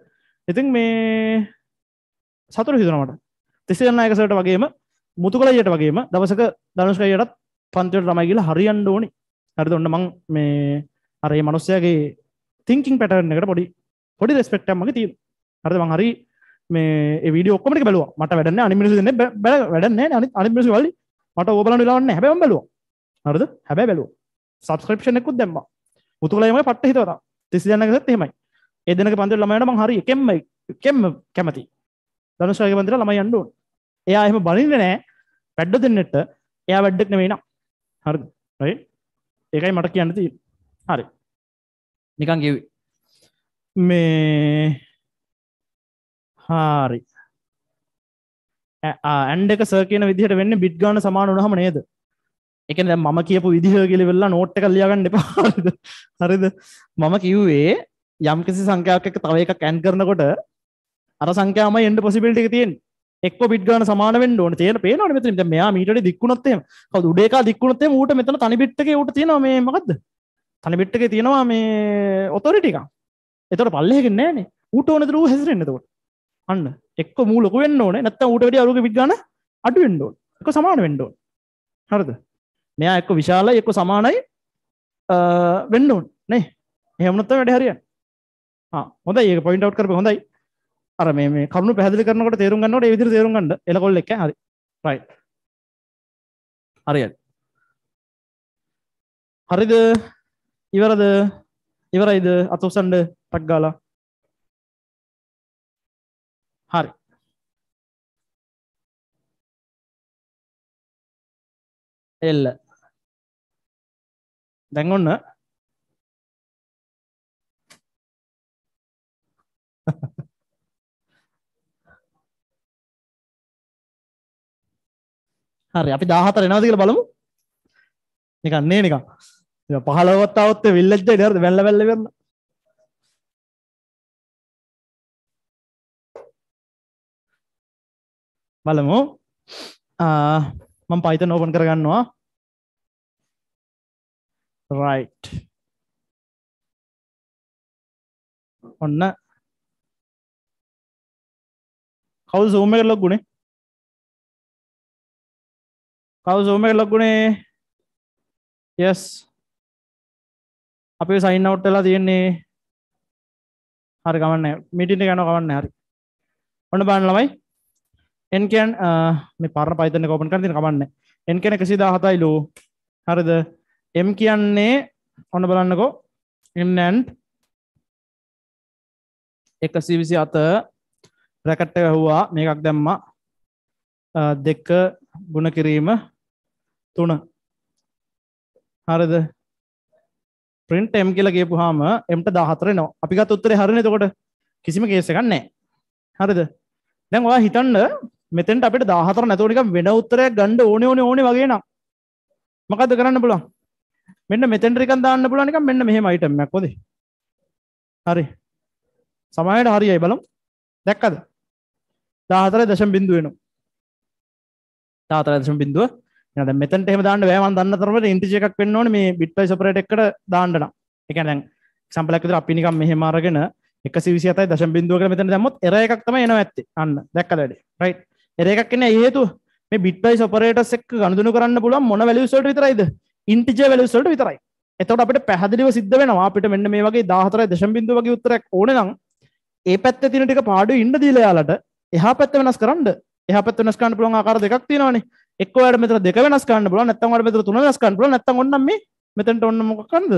ඉතින් මේ සතුර හිතනමට තිසිරන්නායකසට වගේම මුතු කලයට වගේම දවසක දනුෂ්කයටත් පන්තිවට ළමයි කියලා හරියන්න ඕනි හරිද ඔන්න මං මේ අරේ මනුස්සයාගේ තිංකින් පැටර්න් එකට පොඩි පොඩි රෙස්පෙක්ට් එකක් මගේ තියෙන හරිද මං හරි මේ ඒ වීඩියෝ ඔක්කොම ටික බැලුවා මට වැඩ නැහැ අනිත් මිනිස්සු දෙන්නේ බැල වැඩ නැහැ අනිත් අනිත් මිනිස්සු වල්ලි මට ඕව බලන්න වෙලාවක් නැහැ හැබැයි මම බැලුවා හරිද හැබැයි බැලුවා සබ්ස්ක්‍රිප්ෂන් එකකුත් දැම්මා මුතු කලයමයි පට්ට හිතවරා 30 දෙනෙක්ගෙත් එහෙමයි ඒ දෙනක පන්තිවට ළමයට මං හරි එකෙන්ම එකෙන්ම කැමතියි දනුෂයගේ පන්තිර ළමයි යන්න ඕන. එයා එහෙම බලින්නේ නැහැ. වැඩ දෙන්නෙට එයා වැඩක් නෙවෙයි නම්. හරිද? right? ඒකයි මට කියන්න තියෙන්නේ. හරි. නිකන් ගෙවි. මේ හරි. ඇන්ඩ එක සර් කියන විදිහට වෙන්න බිට් ගන්න සමාන වුණහම නේද? ඒ කියන්නේ දැන් මම කියපු විදිහ කියලා වෙලා නෝට් එකක් ලියා ගන්න එපා. හරිද? හරිද? මම කිව්වේ යම්කිසි සංඛ්‍යාවක් එක්ක තව එකක් ඇඩ් කරනකොට අර සංඛ්‍යාමයි එන්න පොසිබිලිටි එක තියෙන්නේ එක්ක බිට් ගන්න සමාන වෙන්න ඕනේ තේරෙන පේනවනේ මෙතන දැන් මෙයා මීටරේ දික්ුණොත් එහෙම කවුද උඩ එකා දික්ුණොත් එහෙම ඌට මෙතන තනි බිට් එකේ ඌට තියෙනවා මේ මොකද්ද තනි බිට් එකේ තියෙනවා මේ ඔතොරිටි එකක් එතකොට පල්ලෙහකින් නෑනේ ඌට ඕනේ දරු හැසිරෙන්න එතකොට අන්න එක්ක මූ ලොකු වෙන්න ඕනේ නැත්නම් ඌට වැඩි අරුගේ බිට් ගන්න අඩු වෙන්න ඕනේ එක්ක සමාන වෙන්න ඕනේ හරිද මෙයා එක්ක විශාලයි එක්ක සමානයි වෙන්න ඕනේ නේ එහෙම නැත්නම් වැඩ හරියන්නේ හා හොඳයි ඒක පොයින්ට් අවුට් කරපේ හොඳයි අර මේ කරුණු පැහදිලි කරනකට තේරුම් ගන්නට විදිර තේරුම් ගන්න එලකොල් එක හරි රයි හරියට හරිද ඉවරද ඉවරයිද අතුසන්ඩ පට්ගාලා හරි එල්ල දැන්ඔන්න Ha ha. හරි අපි 14 එනවාද කියලා බලමු. නිකන් නේ නිකන්. ඉතින් 15වත් આવොත් විල්ලෙජ් එකේ නේද වැල්ල වැල්ල වෙන්න. බලමු. ආ මම Python open කරගන්නවා. right. ඔන්න කවුද zoom එකට ලොග් උනේ? කවසෝමට ලක්ගුණේ යස් අපි සයින් අවට්ටලා තියෙන්නේ හරි ගමන්න මිටිට ගැන කවන්න හරි ඔන්න බන්න ලමයි එන්කන් මේ පර පයිතන කොපන් කරතින කමන්න එන් කෙන කිසි දහතයි ලෝ හරිද එම් කියන්නේ ඔන්න බලන්නකෝ එන්නන්ට් එකසි විසි අත රැකට්ට ඇහුවා මේකක් දැම්ම දෙක්ක ගුණ කිරීම තුන හරිද ප්‍රින්ට් එම් කියලා කියපුවාම එම්ට 14 එනවා. අපි ගත් උත්තරේ හරිනේ එතකොට. කිසිම කේස් එකක් නැහැ. හරිද? දැන් ඔයා හිතන්න මෙතෙන්ට අපිට 14 නැතුව නිකන් වෙන උත්තරයක් ගන්න ඕනේ ඕනේ ඕනේ වගේ නම් මොකද්ද කරන්න පුළුවන්? මෙන්න මෙතෙන්ට නිකන් දාන්න පුළුවන් නිකන් මෙන්න මෙහෙම අයිටම් එකක් පොදේ. හරි. සමායයට හරියයි බලමු. දැක්කද? 14.0 වෙනවා. 14.0 ද මෙතට එම දාන්න ෑවන් දන්න තරමට ඉන්ටිජ එකක් වෙන්නවන මේ බිට්පයි සපරට එකට දාන්නන එකනැන් සම්පලක්කතර අපිනිකම් මෙහෙමාරගෙන එක සිවිසිතයි දශ බින්දුවක මෙතන දමුත් එර එකක්තම එනවා ඇති අන්න දැක්කලට රයි් එර එකක් එන්න ඒතු මේ බිට්පයි සපරට සෙක් ගඳුන කරන්න පුලන් මොන වැලිසට විතරයිද ඉන්ටිජ වැලිසට විතරයි එතට අපට පැහදිලිව සිද්ධ වෙනවා අපිට මෙන්න මේ වගේ දාහතරයි දශ බින්දුවගේ උත්තරක් ඕනනම් ඒ පැත්ත තිනටික පාඩු ඉන්ඩ දීලයාලට එහා පැත්ත වෙනස් කරන්න එහ පැත් වෙනස්කන්න පුළන් ආකාර දෙකක් තියෙනවානේ එක්වට මෙතර දෙක වෙනස් කන්න බල නැත්තවට මෙතර තුන වෙනස් කන්න බල නැත්තම් ඔන්න මේ මෙතනට ඔන්න මොකක්ද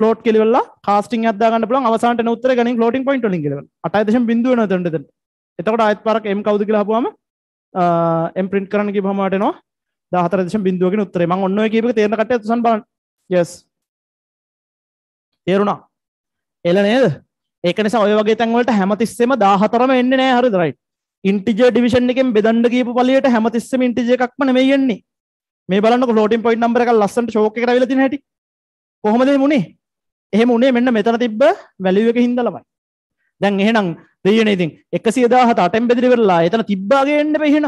ෆ්ලෝට් කෙලවලා කාස්ටිං එකක් දාගන්න පුළුවන් අවසානට එන උත්තරය ගනින් ෆ්ලෝටින් පොයින්ට් වලින් කෙලවන 8.0 වෙනවා එතනට එතන එතකොට ආයෙත් පාරක් m කවුද කියලා අහපුවාම m print කරන්න ගිහම ආට එනවා 14.0 කියන උත්තරේ මම ඔන්න ඔය කියපේක තේරෙන කට්ටිය තුසන් බලන්න yes තේරුණා එළ නේද ඒක නිසා ඔය වගේ තැන් වලට හැමතිස්සෙම 14ම එන්නේ නැහැ හරිද right ඉන්ටිජ ඩිවිෂන් එකෙන් බෙදන්න කියපු පලියට හැමතිස්සම ඉන්ටිජ එකක්ම නෙමෙයි යන්නේ මේ බලන්න ෆ්ලෝටින් පොයින්ට් නම්බර එකක් ලස්සනට ෂෝක් එකට අවිලා තියෙන හැටි කොහොමද එහෙම උනේ එහෙම උනේ මෙන්න මෙතන තිබ්බ වැලියු එක හින්දා ළමයි දැන් එහෙනම් දෙයියනේ ඉතින් 117 8න් බෙදලා ඉවරලා එතන තිබ්බාගේ එන්න බෑ එහෙනම්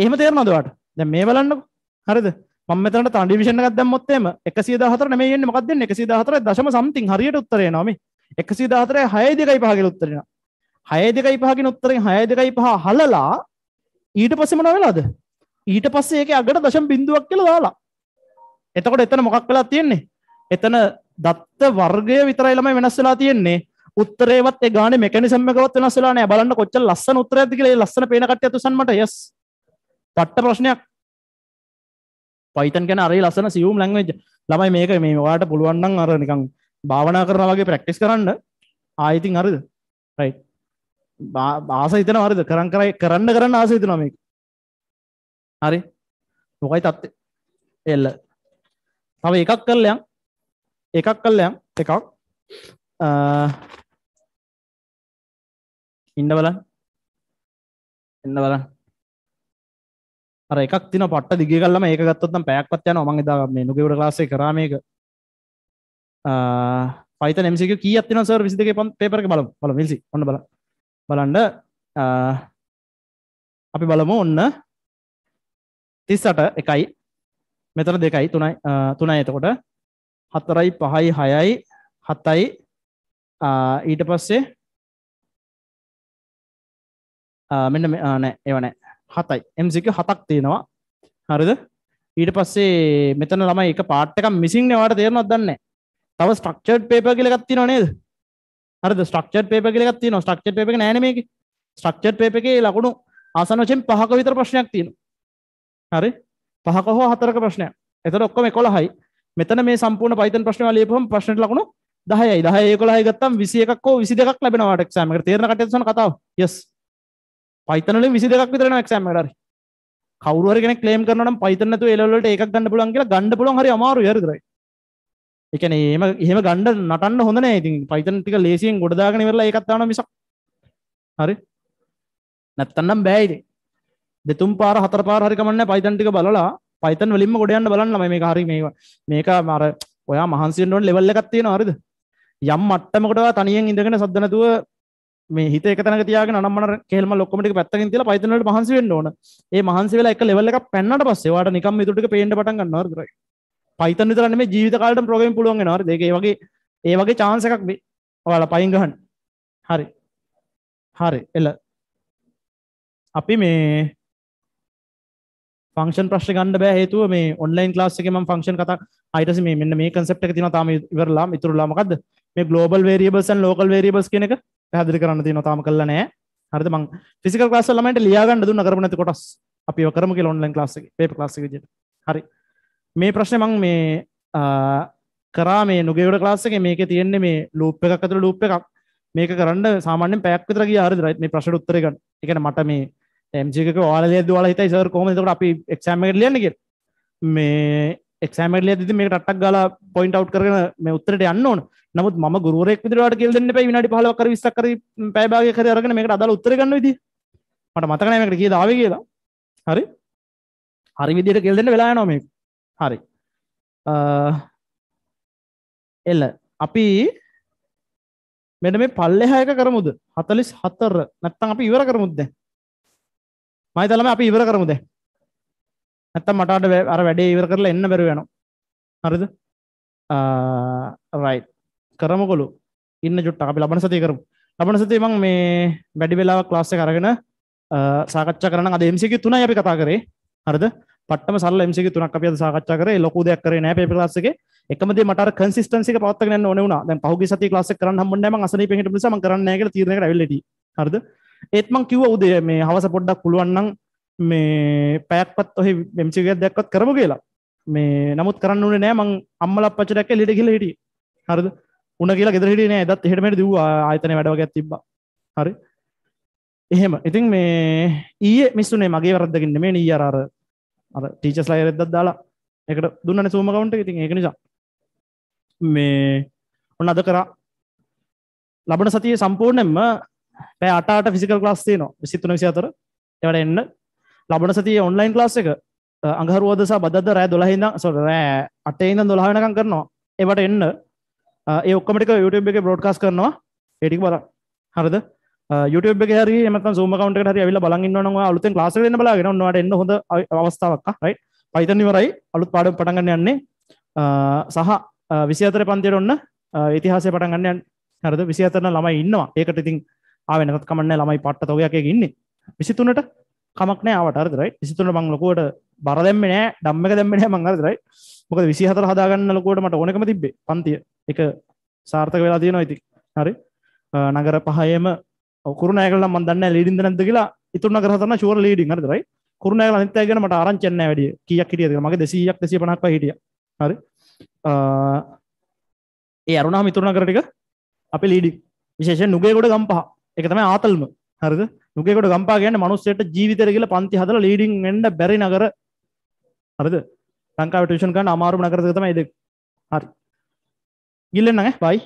එහෙම තේරෙනවද ඔයාට දැන් මේ බලන්නකො හරිද මම මෙතනට තන ඩිවිෂන් එකක් දැම්මොත් එහෙම 114 නෙමෙයි යන්නේ මොකක්ද දෙන්නේ 114.something හරියට උත්තරේ එනවා මේ 114 6 2 5 කියලා උත්තරේ එනවා 6 2යි 5 කියන උත්තරෙන් 6 2යි 5 හලලා ඊට පස්සේ මොනව වෙලාද? ඊට පස්සේ ඒකේ අගට දශම බිඳුවක් කියලා දාලා. එතකොට එතන මොකක් වෙලා තියෙන්නේ? එතන දත්ත වර්ගය විතරයි ළමයි වෙනස් වෙලා තියෙන්නේ. උත්තරේවත් ඒ ගානේ මෙකැනිසම් එකවත් වෙනස් වෙලා නැහැ. බලන්න කොච්චර ලස්සන උත්තරයක්ද කියලා ඒ ලස්සන පේන කට්ටිය අතුසන් මට. yes. පට්ට ප්‍රශ්නයක්. Python ගැන අරේ ලස්සන සියුම් language. ළමයි මේක මේ ඔයාලට පුළුවන් නම් අර නිකන් භාවනා කරනවා වගේ ප්‍රැක්ටිස් කරන්න. ආයෙත් ඉතින් හරිද? right. ආස හිතන හරිද කරන් කරයි කරන්න කරන්න ආස හිතනවා මේක. හරි. මොකයි තත්ත්වය? එල්ල. තව එකක් කරලයන්. එකක් කරලයන්. එකක්. අ ඉන්න බලන්න. ඉන්න බලන්න. අර එකක් තියෙන පට්ට දිගේ ගල්ලම ඒක ගත්තොත් නම් පැයක්වත් යනවා මම එදා මේ නුගේවඩ ක්ලාස් එකේ කරා මේක. අ Python MCQ කීයක් තියෙනවද සර් 22 පේපර් එක බලමු. බලමු මිල්සි. ඔන්න බලන්න. බලන්න අපි බලමු ඔන්න 38 එකයි මෙතන දෙකයි තුනයි තුනයි එතකොට 4යි 5යි 6යි 7යි ඊට පස්සේ මෙන්න නෑ ඒව නෑ 7යි MCQ 7ක් තියෙනවා හරිද ඊට පස්සේ මෙතන ළමයි එක පාට් එකක් මිසින් නේ ඔයාලට තේරෙනවද දන්නේ නැහැ තව ස්ට්‍රක්චර්ඩ් පේපර් කියලා එකක් තියෙනව නේද හරිද ස්ට්‍රක්චර් පේපර් කියලා එකක් තියෙනවා ස්ට්‍රක්චර් පේපර් එක නෑනේ මේකේ ස්ට්‍රක්චර් පේපර් එකේ ලකුණු ආසන්න වශයෙන් පහක විතර ප්‍රශ්නයක් තියෙනවා හරි පහක හෝ හතරක ප්‍රශ්නයක් එතකොට ඔක්කොම 11යි මෙතන මේ සම්පූර්ණ පයිතන් ප්‍රශ්න වල ලියපුවම ප්‍රශ්නෙට ලකුණු 10යි 10 11යි ගත්තම් 21ක් හෝ 22ක් ලැබෙනවා වාට එක්සෑම් එකට තේරෙන කටයුතු සන කතාව yes පයිතන් වලින් 22ක් විතර එනවා එක්සෑම් එකට හරි කවුරු හරි කෙනෙක් ක්ලේම් කරනවා නම් පයිතන් නැතුව ඒ ලෙවල් වලට ඒකක් ගන්න පුළුවන් කියලා ගන්න පුළුවන් හරි අමාරුයි හරිද right එකන ඒම එහෙම ගණ්ඩ නටන්න හොඳන ඉතින් පයිතනතික ලේසියෙන් ගොඩදාගෙන වෙරලා එකත්තාන මිසක් හරි නැත්තන්නම් බෑයිති දෙතුම් පාර හතර පාර හරිකමන්න පයිතන්ටික බලලා පයිතන් වලින්ම ගොඩයන්න බලන්න මේ හරි මේ මේක මර ඔයා මහන්සිෙන්ටොන් ලෙවල්ල එකත්තියෙන අරිද යම් අට්ටමකට තනියෙන් ඉඳගෙන සදධනතුව මේ හිත එකතන තියග නම කෙල්ම ලොක්කමට පැත්තකින් තිල පයිතනට මහන්සි වෙන්න ඕන ඒ මහන්සේ වෙලා එක ලෙවල්ල එක පැන්නට පස්සේවාට නිකම් තුටක පේට පටන් ගන්නවා කරයි පයිතන තරන්න මේ ජීවිත කාලට ප්‍රගම පුළුවන් නවර දෙකේ වගේ ඒ වගේ චාන්ස එකක් වේ ඔයාලා පයින් ගහන්න හරි හරි එල අපි මේ ෆංක්ෂන් ප්‍රශ්න ගන්න බෑ හේතුව මේ ඔන්ලයින් ක්ලාස් එකේ මම ෆංක්ෂන් කතා අයිටස් මේ මෙන්න මේ concept එක තියෙනවා තාම ඉවරලා ඉතුරුලා මොකද්ද මේ global variables and local variables කියන එක පැහැදිලි කරන්න තියෙනවා තාම කළා නෑ හරිද මං ෆිසිකල් ක්ලාස් වල ළමයින්ට ලියා ගන්න දුන්න කරපු නැති කොටස් අපි ඒක කරමු කියලා ඔන්ලයින් ක්ලාස් එකේ paper ක්ලාස් එකේ විදියට හරි මේ ප්‍රශ්න මං මේ කරා මේ නුගෙවට ලාස්සක මේක තියෙන්නේ මේ ලූප් එකක් අතර ලූප් එකක් මේක කරන්න සාමාන්‍යෙන් පැයක් විතර ගියා හරිද රයිට් මේ ප්‍රශ්නට උත්තර ගන්න. ඒ කියන්නේ මට මේ MG එකක ඔයාලා දෙද්දි ඔයාලා හිතයි සර් කොහොමද එතකොට අපි එක්සෑම් එකට ලියන්නේ කියලා. මේ එක්සෑම් එකට ලියද්දි මේක ටට්ටක් ගාලා පොයින්ට් අවුට් කරගෙන මේ උත්තරේට යන්න ඕන. නමුත් මම ගුරුවරයෙක් විදිහට ඔයාලට කියලා දෙන්න එපා විනාඩි 15ක් හරි 20ක් හරි පැය භාගයක් හරි අරගෙන මේකට අදාළ උත්තර ගන්න විදිහ. මට මතක නැහැ මේකට කීයද ආවේ කියලා. හරි? හරි විදිහට කියලා දෙන්න වෙලා යනවා මේක. හරි එල අපි මෙට මේ පල්ලෙහායක කරමුද හතලිස් හතර නැත්තම් අපි ඉවර කරමුද්ද මයි තලම අපි ඉවර කරමුද නැත්තම් මටට අර වැඩේ ඉවර කරලා එන්න බැරවෙන හරිද රයි කරමකොළු ඉන්න ජුට්ට අපි ලබන සතිය කරමු ලබන සතිය මං මේ වැඩි වෙලාව ක්ලාස්ස කරගෙන සාකච්ඡා කරන අද එම්සිකි තුනයි අපි කතා කරේ හරිද පටම සල්ල එමසික තුනක් අපි අද සාකච්ඡා කරේ ලොකු දෙයක් කරේ නෑ පේපර් ක්ලාස් එකේ එකම දේ මට අර කන්සිස්ටන්සි එක පවත්වාගෙන යන්න ඕනේ වුණා දැන් පහුගිය සතියේ ක්ලාස් එක කරන්න හම්බුන්නේ නෑ මං අසනීපෙන් හිටපු නිසා මං කරන්නේ නෑ කියලා තීරණයකට ඇවිල්ලා හිටියේ හරිද ඒත් මං කිව්වා උදේ මේ හවස පොඩ්ඩක් පුළුවන් නම් මේ පැයක්වත් ඔහේ එමසික එකක් දැක්කත් කරමු කියලා මේ නමුත් කරන්න උනේ නෑ මං අම්මලා අප්පච්චිට එක්ක එළියට ගිහලා හිටියේ හරිද උන කියලා ගෙදර හිටියේ නෑ එදත් එහෙට මෙහෙට දිව්වා ආයතනයේ වැඩ වගේක් තිබ්බා හරි එහෙම ඉතින් මේ ඊයේ මිස්සුනේ මගේ වරද්දකින් නෙමෙයි ඊයර අර අර ටීචස් ලයි රෙද්දක් දාලා එකට දුන්නන සූම කවුන්ට ඉතින් ඒක නිසා මේ ඔන්න අද කරා ලබන සතිය සම්පූර්ණයෙන්ම පැය අටාට ෆිසිකල් ක්ලාස් තියෙනවා විසිතුන විසි අතර එවට එන්න ලබන සතිය ඔන්ලයින් ක්ලාස් එක අඟහරුවද සහ බදද රෑ දොළහිඳ සොට රෑ අටේ ඉඳන් දොළහ වෙනකම් කරනවා එවට එන්න ඒ ඔක්කොම ටික YouTube එකේ බ්‍රෝඩ්කාස්ට් කරනවා ඒ ටික බලන්න හරිද Uh, YouTube එක හරි එමත් සූම කවුන්ට හරි ඇවිල්ලා බලන් ඉන්නවනවා අලුතෙන් ක්ලාස් එකට එන්න බලාගෙන ඔන්නවට එන්න හොඳ අවස්ථාවක් ආ රයිට් Python ඉවරයි අලුත් පාඩම් පටන් ගන්න යන්නේ uh, සහ 24 uh, පන්තියට ඔන්න ඉතිහාසය පටන් ගන්න යන හරිද 24 නම් ළමයි ඉන්නවා ඒකට ඉතින් ආවේ නැතත් කමක් නැහැ ළමයි පට්ට තෝගයක් එක ඉන්නේ 23ට කමක් නැහැ ආවට හරිද රයිට් 23 මං ලොකුවට බර දැම්මේ නැහැ ඩම් එක දැම්මේ නැහැ මං හරිද රයිට් මොකද 24 හදාගන්න ලොකුවට මට ඕනකම තිබ්බේ පන්තිය ඒක සාර්ථක වෙලා තියෙනවා ඉතින් හරි නගර පහේම කරුණෑකල මන්දන්න ලීඩින්ද නැද කියලා ඉතුරන කරහතන ශුවර ලීඩින් හරිදරයි කරුණෑකල අනිත් අයගෙන මට ආරංචි නැහැ වැඩි කීයක් හිටියද මගේ 200ක් 250ක් වගේ හිටියා හරි ඒ අරුණාම ඉතුරුන කර ටික අපි ලීඩින් විශේෂයෙන් නුගේගොඩ ගම්පහ ඒක තමයි ආතල්ම හරිද නුගේගොඩ ගම්පා කියන්නේ මිනිස්සෙට ජීවිතය කියලා පන්ති හදලා ලීඩින් වෙන්න බැරි නගර හරිද ලංකාවට ටියුෂන් ගන්න අමාරුම නගර දෙක තමයි ඒ දෙක හරි ගිල්ලෙන්න නැහැ බයි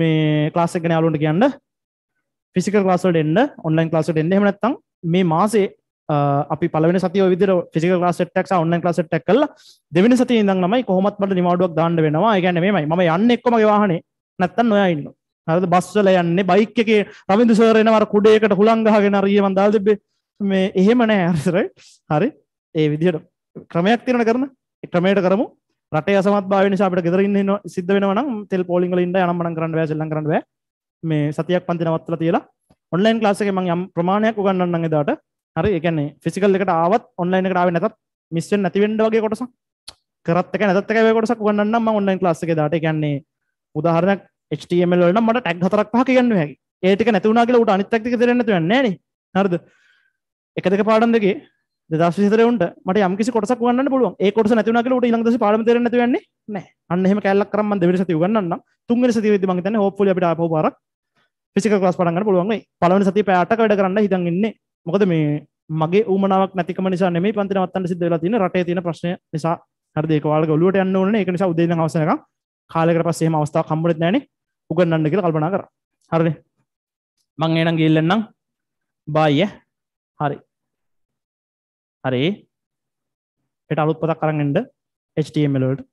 මේ ක්ලාස් එක ගැන යාළුවන්ට කියන්න ෆිසික ලාස්වලට එන්න ඔන්ලයින් ලාසට එන්න හමනත්තම් මේ මාසේ අපි පලවෙන සති විදර ෆිසික ලාස්ටක් ඔන්න ලාසට ටක් කල දෙවෙන සති ඉදන් මයි කොහොමත්මට නිමාඩුවක් දාන්න වෙනවා ගැන මේමයි ම යන්න එක්ම වාහනේ නැත්තන් නොයයින්න හද බස්වල යන්නේ බයික් එක රවිදු සරෙනවර කුඩේකට හුළංගහගෙන රිය වන්දාල් දෙබේ මේ එහෙම නෑ ඇසර හරි ඒ විදිහට ක්‍රමයක් තිරන කරන ක්‍රමයට කරමු රට අසමත් භාවනි අපට ගෙදරන්න සිද්ධ වෙනවන තෙල් පොලිගල ඉන්න අනම්මන කරන්න සල්ලන් කරන්නව මේ සතියක් පන්ති නවත්තලා තියලා ඔන්ලයින් ක්ලාස් එකේ මම යම් ප්‍රමාණයක් උගන්වන්නම් එදාට හරි ඒ කියන්නේ ෆිසිකල් එකට ආවත් ඔන්ලයින් එකට ආවේ නැතත් මිස් වෙන්නේ නැති වෙන්න වගේ කොටසක් කරත් එක නැතත් එක වගේ කොටසක් උගන්වන්නම් මම ඔන්ලයින් ක්ලාස් එකේ දාට ඒ කියන්නේ උදාහරණයක් HTML වල නම් මට ටැග් හතරක් පහක් කියන්න හැකි ඒ ටික නැති වුණා කියලා උට අනිත් ටැග් ටික තේරෙන්නේ නැතුව යන්නේ නෑනේ හරිද එක දෙක පාඩම් දෙකේ දස් විතරට මට යම්කිසි කොටසක් වන්න පුළුවන් ඒ කොට නැතිනකට ඉලක් දස පාම තරන වෙන්නේ අන්නහෙම කැල්ලක් කරම දෙවර සති ගන්න තුන්ග සති ද මගත හොපල ට පර ෆිසික ක්ලාස් පටන්ගන්න පුළුවන් වෙයි පළවෙනි සතිය පැය 8ක වැඩ කරන්න හිතන් ඉන්නේ මොකද මේ මගේ ඌමනාවක් නැතිකම නිසා නෙමෙයි පන්ති නවත්තන්න සිද්ධ වෙලා තියෙන රටේ තියෙන ප්‍රශ්නය නිසා හරිද ඒක ඔයාලගේ ඔළුවට යන්න ඕනේ ඒක නිසා උදේ ඉඳන් අවසන් එකක් කාලයකට පස්සේ එහෙම අවස්ථාවක් හම්බුනේත් නැහනේ උගන්නන්න කියලා කල්පනා කරා හරිද මං එහෙනම් ගිහිල්ලන්නම් බායි හරි හරි එට අලුත් පොතක් අරන් එන්න HTML වලට